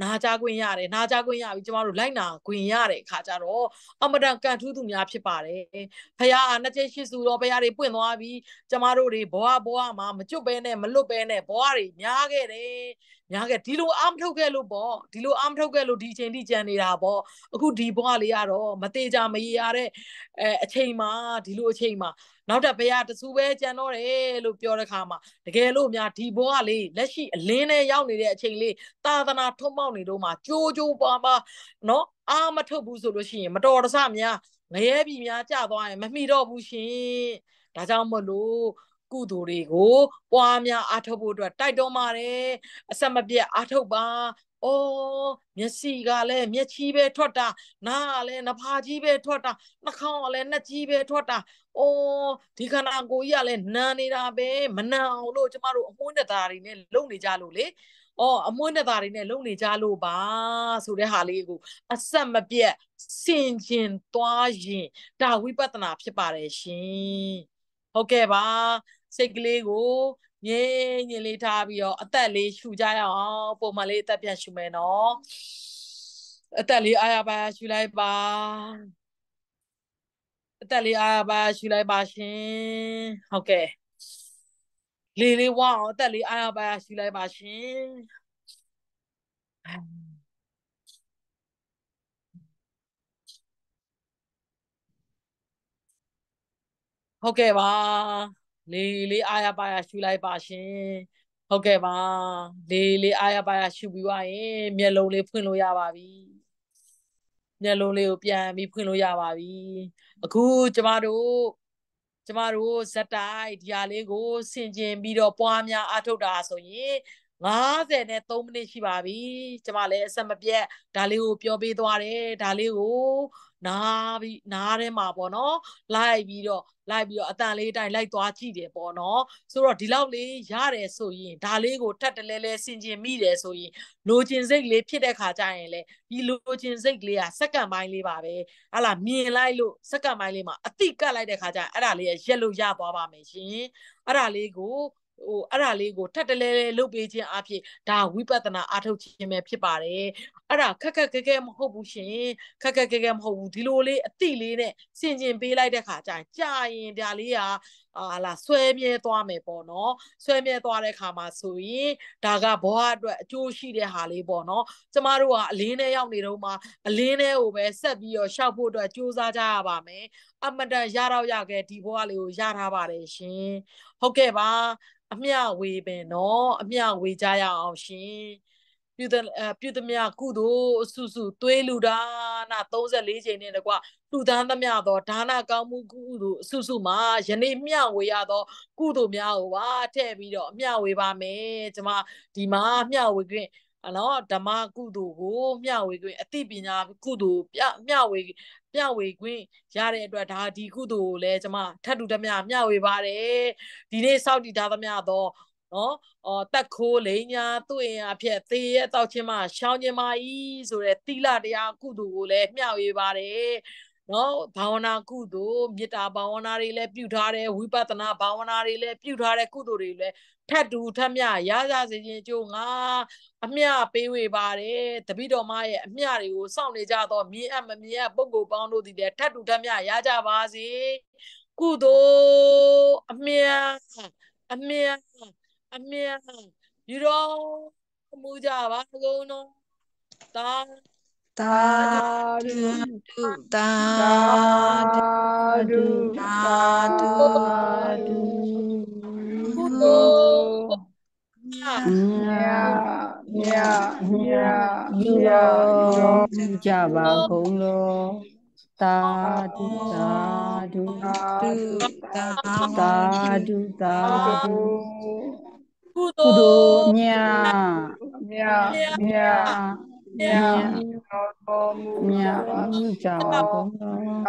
နာကြခွင့်ရတယ်နာကြခွင့်ရပြီကျမတို့လိုက်နာခွင့်ရတဲ့အခါကျတော့အမတန်ကန်ထူးသူများဖြစ်ပါတယ်ဖခင်ကနှစ်ချက်ရှိစုတော့ဖခင်တွေပွင့်သွားပြီကျမတို့တွေဘဝဘဝမှာမကျွတ်ပဲနဲ့မလွတ်ပဲနဲ့ဘဝတွေညားခဲ့တယ်ညားခဲ့ဒီလိုအမထုတ်ခဲ့လို့ပေါ့ဒီလိုအမထုတ်ခဲ့လို့ဒီချိန်ထိကြံနေတာပေါ့အခုဒီဘဝလေးကတော့မသေးကြမရရတဲ့အဲအချိန်မှာဒီလိုအချိန်မှာနောက်တစ်ဘရားတဆူပဲကြံတော့တယ်လို့ပြောတဲ့ခါမှာတကယ်လို့များဒီဘောကလေလက်ရှိအလင်းနဲ့ရောက်နေတဲ့အချိန်လေးသာသနာထွန်းပေါက်နေတော့မှကြိုးကြိုးပါပါနော်အာမထုတ်ဘူးဆိုလို့ရှိရင်မတော်တဆများငရဲပြီများကြသွားရင်မမိတော့ဘူးရှင်ဒါကြောင့်မလို့ကုသိုလ်တွေကို ပွားများအားထုတ်ဖို့အတွက် တိုက်တွန်းပါတယ်အဆက်မပြတ်အားထုတ်ပါအိုးမျက်စိကလည်းမျက်ချီးပဲထွက်တာ နားကလည်းနဖာကြီးပဲထွက်တာနှာခေါင်းကလည်းနှက်ကြီးပဲထွက်တာအိုးဒီခန္ဓာကိုယ်ကြီးကလည်းနာနေတာပဲမနာအောင်လို့ကျမတို့အမွှေးနဲ့သားတွေနဲ့လုံနေကြလို့လေအော်အမွှေးနဲ့သားတွေနဲ့လုံနေကြလို့ပါဆိုတဲ့ဟာလေးကိုအဆက်မပြတ်စင်ကျင် သွားရင်ဒါဝိပဿနာဖြစ်ပါတယ်ရှင်ဟုတ်ကဲ့ပါစိတ်ကလေးကိုငြိမ်ငြိမ်လေးထားပြီးတော့အသက်လေးရှူကြရအောင်ပုံမှန်လေးအသက်ပြန်ရှူမယ်နော်အသက်လေးအားရပါရှူလိုက်ပါအသက်လေးအားပါရှူလိုက်ပါရှင်ဟုတ်ကဲ့လေလေးဝအောင်အသက်လေးအားပါရှူလိုက်ပါရှင်ဟုတ်ကဲ့ပါလေလေးအားရပါရရှူလိုက်ပါရှင်ဟုတ်ကဲ့ပါလေလေးအားရပါရရှူပြီးွားရင်မျက်လုံးလေးဖွင့်လို့ရပါပြီမျက်လုံးလေးကိုပြန်ပြီးဖွင့်လို့ရပါပြီအခုကျမတို့ကျမတို့ဇက်တိုက်ဒီဟာလေးကိုဆင်ကျင်ပြီးတော့ပွားများအထုတ်တာဆိုရင်90နဲ့3မိနစ်ရှိပါပြီကျမလည်းအဆက်မပြတ်ဒါလေးကို ပြောပေးသွားတယ်ဒါလေးကိုနားပြီးနားထဲမှာပေါ့နော်လိုက်ပြီးတော့လိုက်ပြီးတော့အတန်လေးတိုင်းလိုက်သွားကြည့်တယ်ပေါ့နော်ဆိုတော့ဒီလောက်လေးရတယ်ဆိုရင်ဒါလေးကိုထပ်တလဲလဲဆင်ကျင်မိတယ်ဆိုရင်လိုချင်စိတ်လေးဖြစ်တဲ့ခါကျရင်လေဒီလိုချင်စိတ်လေးကစက္ကန့်ပိုင်းလေးပါပဲဟာလာမြင်လိုက်လို့စက္ကန့်ပိုင်းလေးမှာအတိကတ်လိုက်တဲ့ခါကျရင်အဲ့ဒါလေးရက်လို့ရသွားပါမယ်ရှင်အဲ့ဒါလေးကိုဟိုအဲ့ဒါလေးကိုထပ်တလဲလဲလုပ်ပေးခြင်းအဖြစ်ဒါဝိပဿနာအားထုတ်ခြင်းပဲဖြစ်ပါတယ်အဲ့ဒါခက်ခက်ခဲခဲမဟုတ်ဘူးရှင်ခက်ခက်ခဲခဲမဟုတ်ဘူးဒီလိုလေးအတိလေးနဲ့ဆင်ကျင်ပေးလိုက်တဲ့ခါကျရင်ကြာရင်ဒါလေးကအာလာဆွဲမြဲသွားမယ်ပေါ့နော်ဆွဲမြဲသွားတဲ့ခါမှာဆိုရင်ဒါကဘဝအတွက်အကျိုးရှိတဲ့ဟာလေးပေါ့နော်ကျမတို့ကအလင်းထဲရောက်နေတော့မှအလင်းထဲကိုပဲဆက်ပြီးတော့ရှောက်ဖို့အတွက်ကြိုးစားကြရပါမယ်အမတန်ရတော့ရခဲ့ဒီဘဝလေးကိုရထားပါတယ်ရှင်ဟုတ်ကဲ့ပါ အမျှဝေပင်နော်အမျှဝေကြရအောင်ရှင်ပြုသပြုသမျှကုသိုလ်စုစုသွေးလူဒါန34ချိန်နဲ့တကွလူသန်းသမျှသောဒါနကောင်းမှုကုသိုလ်စုစုမှာယနေ့မျှဝေရသော ကုသိုလ်များကိုပါထည့်ပြီးတော့မျှဝေပါမယ်ကျမဒီမှာမျှဝေခွင့်အနော်ဓမ္မကုသိုလ်ကို မျှဝေခွင့်အသိပညာကုသိုလ်ပြမျှဝေမျှဝေခွင့်ရတဲ့အတွက်ဒါဒီကုသိုလ်ကိုလည်းကျွန်မထပ်တူတမျှမျှဝေပါတယ်ဒီနေ့စောင့်တည်ထားသမျှတော့နော်အော်တက်ခိုးလိန်ညာသူ့အင်အားဖြင့်သေရဲ့တောက်ချင်းမရှောင်းချင်းမဤဆိုတဲ့သီလတရားကုသိုလ်ကိုလည်းမျှဝေပါတယ်နော်ဘာဝနာကုသိုလ်မေတ္တာဘာဝနာတွေလည်းပြုထားတယ်ဝိပဿနာဘာဝနာတွေလည်းပြုထားတယ်ကုသိုလ်တွေလည်းထတ်တူထမြရရစေခြင်းကြိုးငါအမျှပေးဝေပါတယ်တပိတော်မရဲ့အမျှတွေကိုစောင့်နေကြတော့မြင်အပ်မမြင်အပ်ပုံကိုပေါင်းတို့ဒီလည်းထတ်တူထမြရကြပါစေကုသိုလ်အမျှအမျှအမြန်ယူတော်မူကြပါကုန်တော်သာသာဓုသာဓုသာဓုသာဓုဘုဒ္ဓမြတ်မြတ်မြတ်ယူတော်မူကြပါကုန်တော်သာဓုသာဓုသာဓုသာဓုကုသိုလ်မြတ်မြတ်မြတ်မြတ်တော်မူမြတ်မူကြပါဘု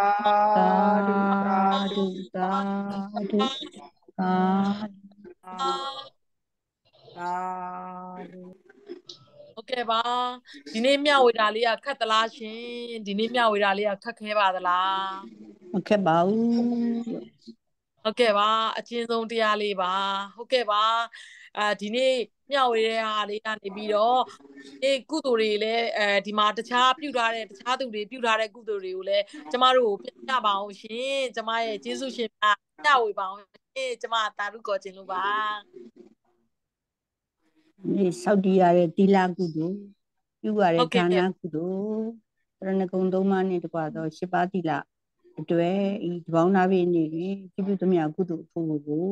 ရားသာဓုသာဓုသာဓုသာသာဓုโอเคပါဒီနေ့မျှဝေတာလေးကခက်သလားရှင်ဒီနေ့မျှဝေတာလေးကခက်ခဲပါသလားမခက်ပါဘူးဟုတ်ကဲ့ပါ အချင်းဆုံးတရားလေးပါဟုတ်ကဲ့ပါအာဒီနေ့မျှဝေတဲ့ဟာလေးကနေပြီးတော့ဒီကုသိုလ်တွေလည်းအဲဒီမှာတခြားပြုထားတဲ့တခြားသူတွေပြုထားတဲ့ကုသိုလ်တွေကိုလည်းကျမတို့ကိုပြသပါအောင်ရှင်ကျမရဲ့ကျေးဇူးရှင်များမျှဝေပါအောင်ရှင်ကျမတာရုခေါ်ခြင်းလို့ပါဒီစောက်တီရတဲ့တီလာကုသိုလ်ပြုရတဲ့ဌာနကုသိုလ်ရဏဂုံသုံးပါးနဲ့တကွာသော၈ပါးတီလာအတွေ့ဤတပေါင်းနာပြီနေပြီပြုပြုသမျှကုသိုလ်အဖို့ကို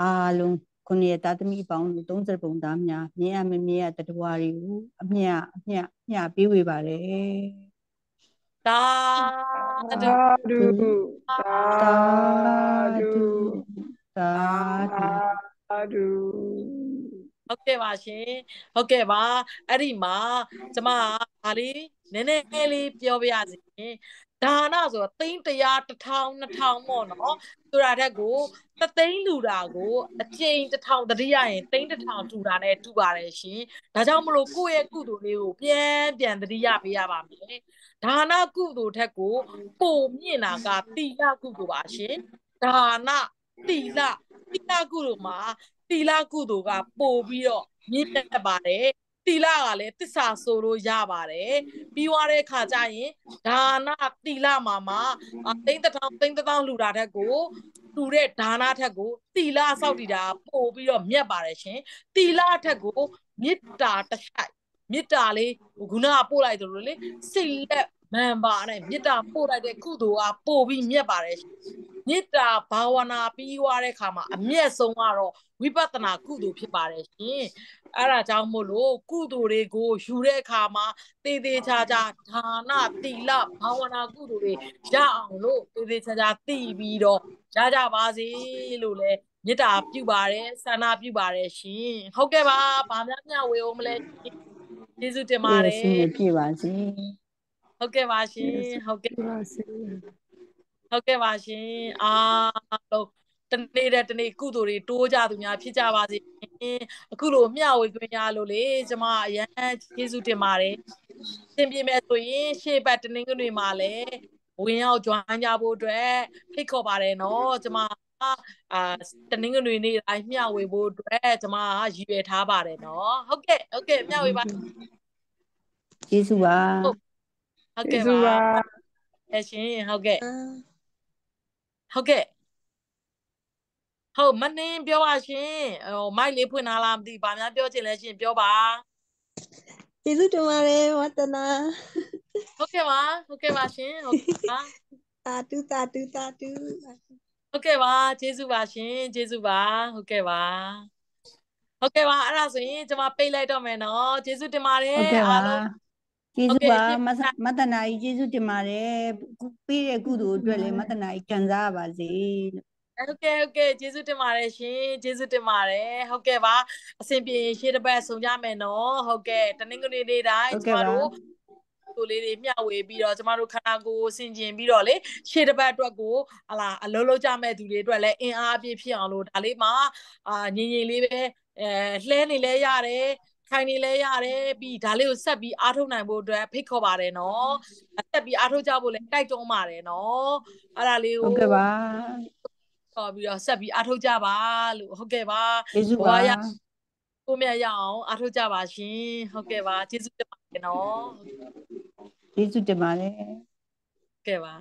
အားလုံးခုနှစ်သားသမီးပေါင်းလူ30ပုံသားများမြင်ရမမြင်ရတတော်ဝါတွေကိုအမြအမြအမြပေးဝေပါတယ်သာဓုသာဓုသာဓုသာဓုဟုတ်ကဲ့ပါရှင်ဟုတ်ကဲ့ပါအဲ့ဒီမှာကျမကဒါလေးနည်းနည်းလေးပြောပြရစီဒါနဆိုတာသိန်းတရားတစ်ထောင်နှစ်ထောင်ပေါ့နော်ဆိုတာတက်ကိုတသိန်းလူတာကိုအချိန်တစ်ထောင်တတိယရင်သိန်းတစ်ထောင်ထူတာနဲ့ထူပါတယ်ရှင်ဒါကြောင့်မလို့ကိုယ့်ရဲ့ကုသိုလ်လေးကိုပြန်ပြန်တတိယပေးရပါမယ်ဒါနကုသိုလ်ထက်ကိုပုံမြင့်တာကသီလကုသိုလ်ပါရှင်ဒါနသီလသီလကုသိုလ်မှာသီလကုသိုလ်ကပို့ပြီးတော့မြင့်တက်ပါတယ်တိလကလည်းတစ္ဆာဆိုလို့ရပါတယ်ပြီးွားတဲ့ခါကျရင်ဒါနာတိလမှာမှာတိမ့်တထောင်တိမ့်တထောင်လူတာတဲ့ကိုတူတဲ့ဒါနာထက်ကိုတိလဆောက်တည်တာပို့ပြီးတော့မြတ်ပါတယ်ရှင်တိလထက်ကိုမေတ္တာတစ်ချက်မေတ္တာလေးခုနကပို့လိုက်တယ်လို့လေစိတ်လက်မန်ပါနဲ့မေတ္တာပို့လိုက်တဲ့ကုသိုလ်ကပို့ပြီးမြတ်ပါတယ်မေတ္တာဘာဝနာပြီးွားတဲ့ခါမှာအမျက်ဆုံးကတော့ဝိပဿနာကုသိုလ်ဖြစ်ပါတယ်ရှင်အဲ့ဒါကြောင့်မို့လို့ကုသိုလ်တွေကိုယူတဲ့အခါမှာသေသေးချာချာဒါနသီလဘာဝနာကုသိုလ်တွေရအောင်လို့သေသေးချာချာသိပြီးတော့ရကြပါစေလို့လည်းမေတ္တာပြုပါတယ်ဆန္ဒပြုပါတယ်ရှင်ဟုတ်ကဲ့ပါဗာမြမြဝေအောင်မလဲကျေးဇူးတင်ပါတယ်ရှင်ပြပါစေဟုတ်ကဲ့ပါရှင်ဟုတ်ကဲ့ပါရှင်ဟုတ်ကဲ့ပါရှင်အားလုံးတနေ့တဲ့တနေ့ကုသိုလ်တွေတိုးကြသူများဖြစ်ကြပါစေအခုလိုမျှဝေခွင့်ရလို့လေကျမအရန်ကျေးဇူးတင်ပါတယ်သင်ပြမယ်ဆိုရင်ရှေ့ဘက်တနေ့ကနေမှလည်းဝင်ရောက် join ကြဖို့အတွက်ဖိတ်ခေါ်ပါတယ်နော်ကျမအာတနင်္ဂနွေနေ့တိုင်းမျှဝေဖို့အတွက်ကျမရည်ရွယ်ထားပါတယ်နော်ဟုတ်ကဲ့ဟုတ်ကဲ့မျှဝေပါကျေးဇူးပါဟုတ်ကဲ့ပါကျေးဇူးပါအရှင်ဟုတ်ကဲ့ဟုတ်ကဲ့ဟုတ်မနှင်းပြောပါရှင်ဟိုမိုက်လေးဖွင့်လာလားမသိဘာများပြောချင်လဲရှင်ပြောပါကျေးဇူးတင်ပါတယ်ဝတ္တနာဟုတ်ကဲ့ပါဟုတ်ကဲ့ပါရှင်ဟုတ်ပါတာတူတာတူတာတူဟုတ်ကဲ့ပါကျေးဇူးပါရှင်ကျေးဇူးပါဟုတ်ကဲ့ပါဟုတ်ကဲ့ပါအဲ့ဒါဆိုရင်ကျွန်မပိတ်လိုက်တော့မယ်နော်ကျေးဇူးတင်ပါတယ်ဟုတ်ကဲ့ပါကျေးဇူးပါမတနာကြီးကျေးဇူးတင်ပါတယ်ပေးတဲ့ကုသိုလ်အတွက်လည်းမတနာကြီးခံစားရပါစေလို့ဟုတ်ကဲ့ဟုတ်ကဲ့ကျေးဇူးတင်ပါတယ်ရှင်ကျေးဇူးတင်ပါတယ်ဟုတ်ကဲ့ပါအဆင်ပြေရှေ့တစ်ပတ်ဆုံကြမယ်နော်ဟုတ်ကဲ့တနင်္ဂနွေနေ့တိုင်းကျမတို့သူလေးတွေမျှဝေပြီးတော့ကျမတို့ခန္ဓာကိုယ်ဆင်ကျင်ပြီးတော့လေရှေ့တစ်ပတ်အတွက်ကိုဟလာအလုံးလုံးကြမဲ့သူတွေအတွက်လည်းအင်အားအပြည့်ဖြစ်အောင်လို့ဒါလေးမှာအာငြိမ်ငြိမ်လေးပဲအဲလှဲနေလဲရတယ်ခိုင်နေလဲရတယ်ပြီးဒါလေးကိုဆက်ပြီးအားထုတ်နိုင်ဖို့အတွက်ဖိတ်ခေါ်ပါတယ်နော်ဆက်ပြီးအားထုတ်ကြဖို့လည်းတိုက်တွန်းပါတယ်နော်အဲ့ဒါလေးကိုဟုတ်ကဲ့ပါတော်ပြီးတော့ဆက်ပြီးအားထုတ်ကြပါလို့ဟုတ်ကဲ့ပါကျေးဇူးပါကိုမြတ်ရအောင်အားထုတ်ကြပါရှင်ဟုတ်ကဲ့ပါကျေးဇူးတင်ပါတယ်နော်ကျေးဇူးတင်ပါတယ်ကဲပါ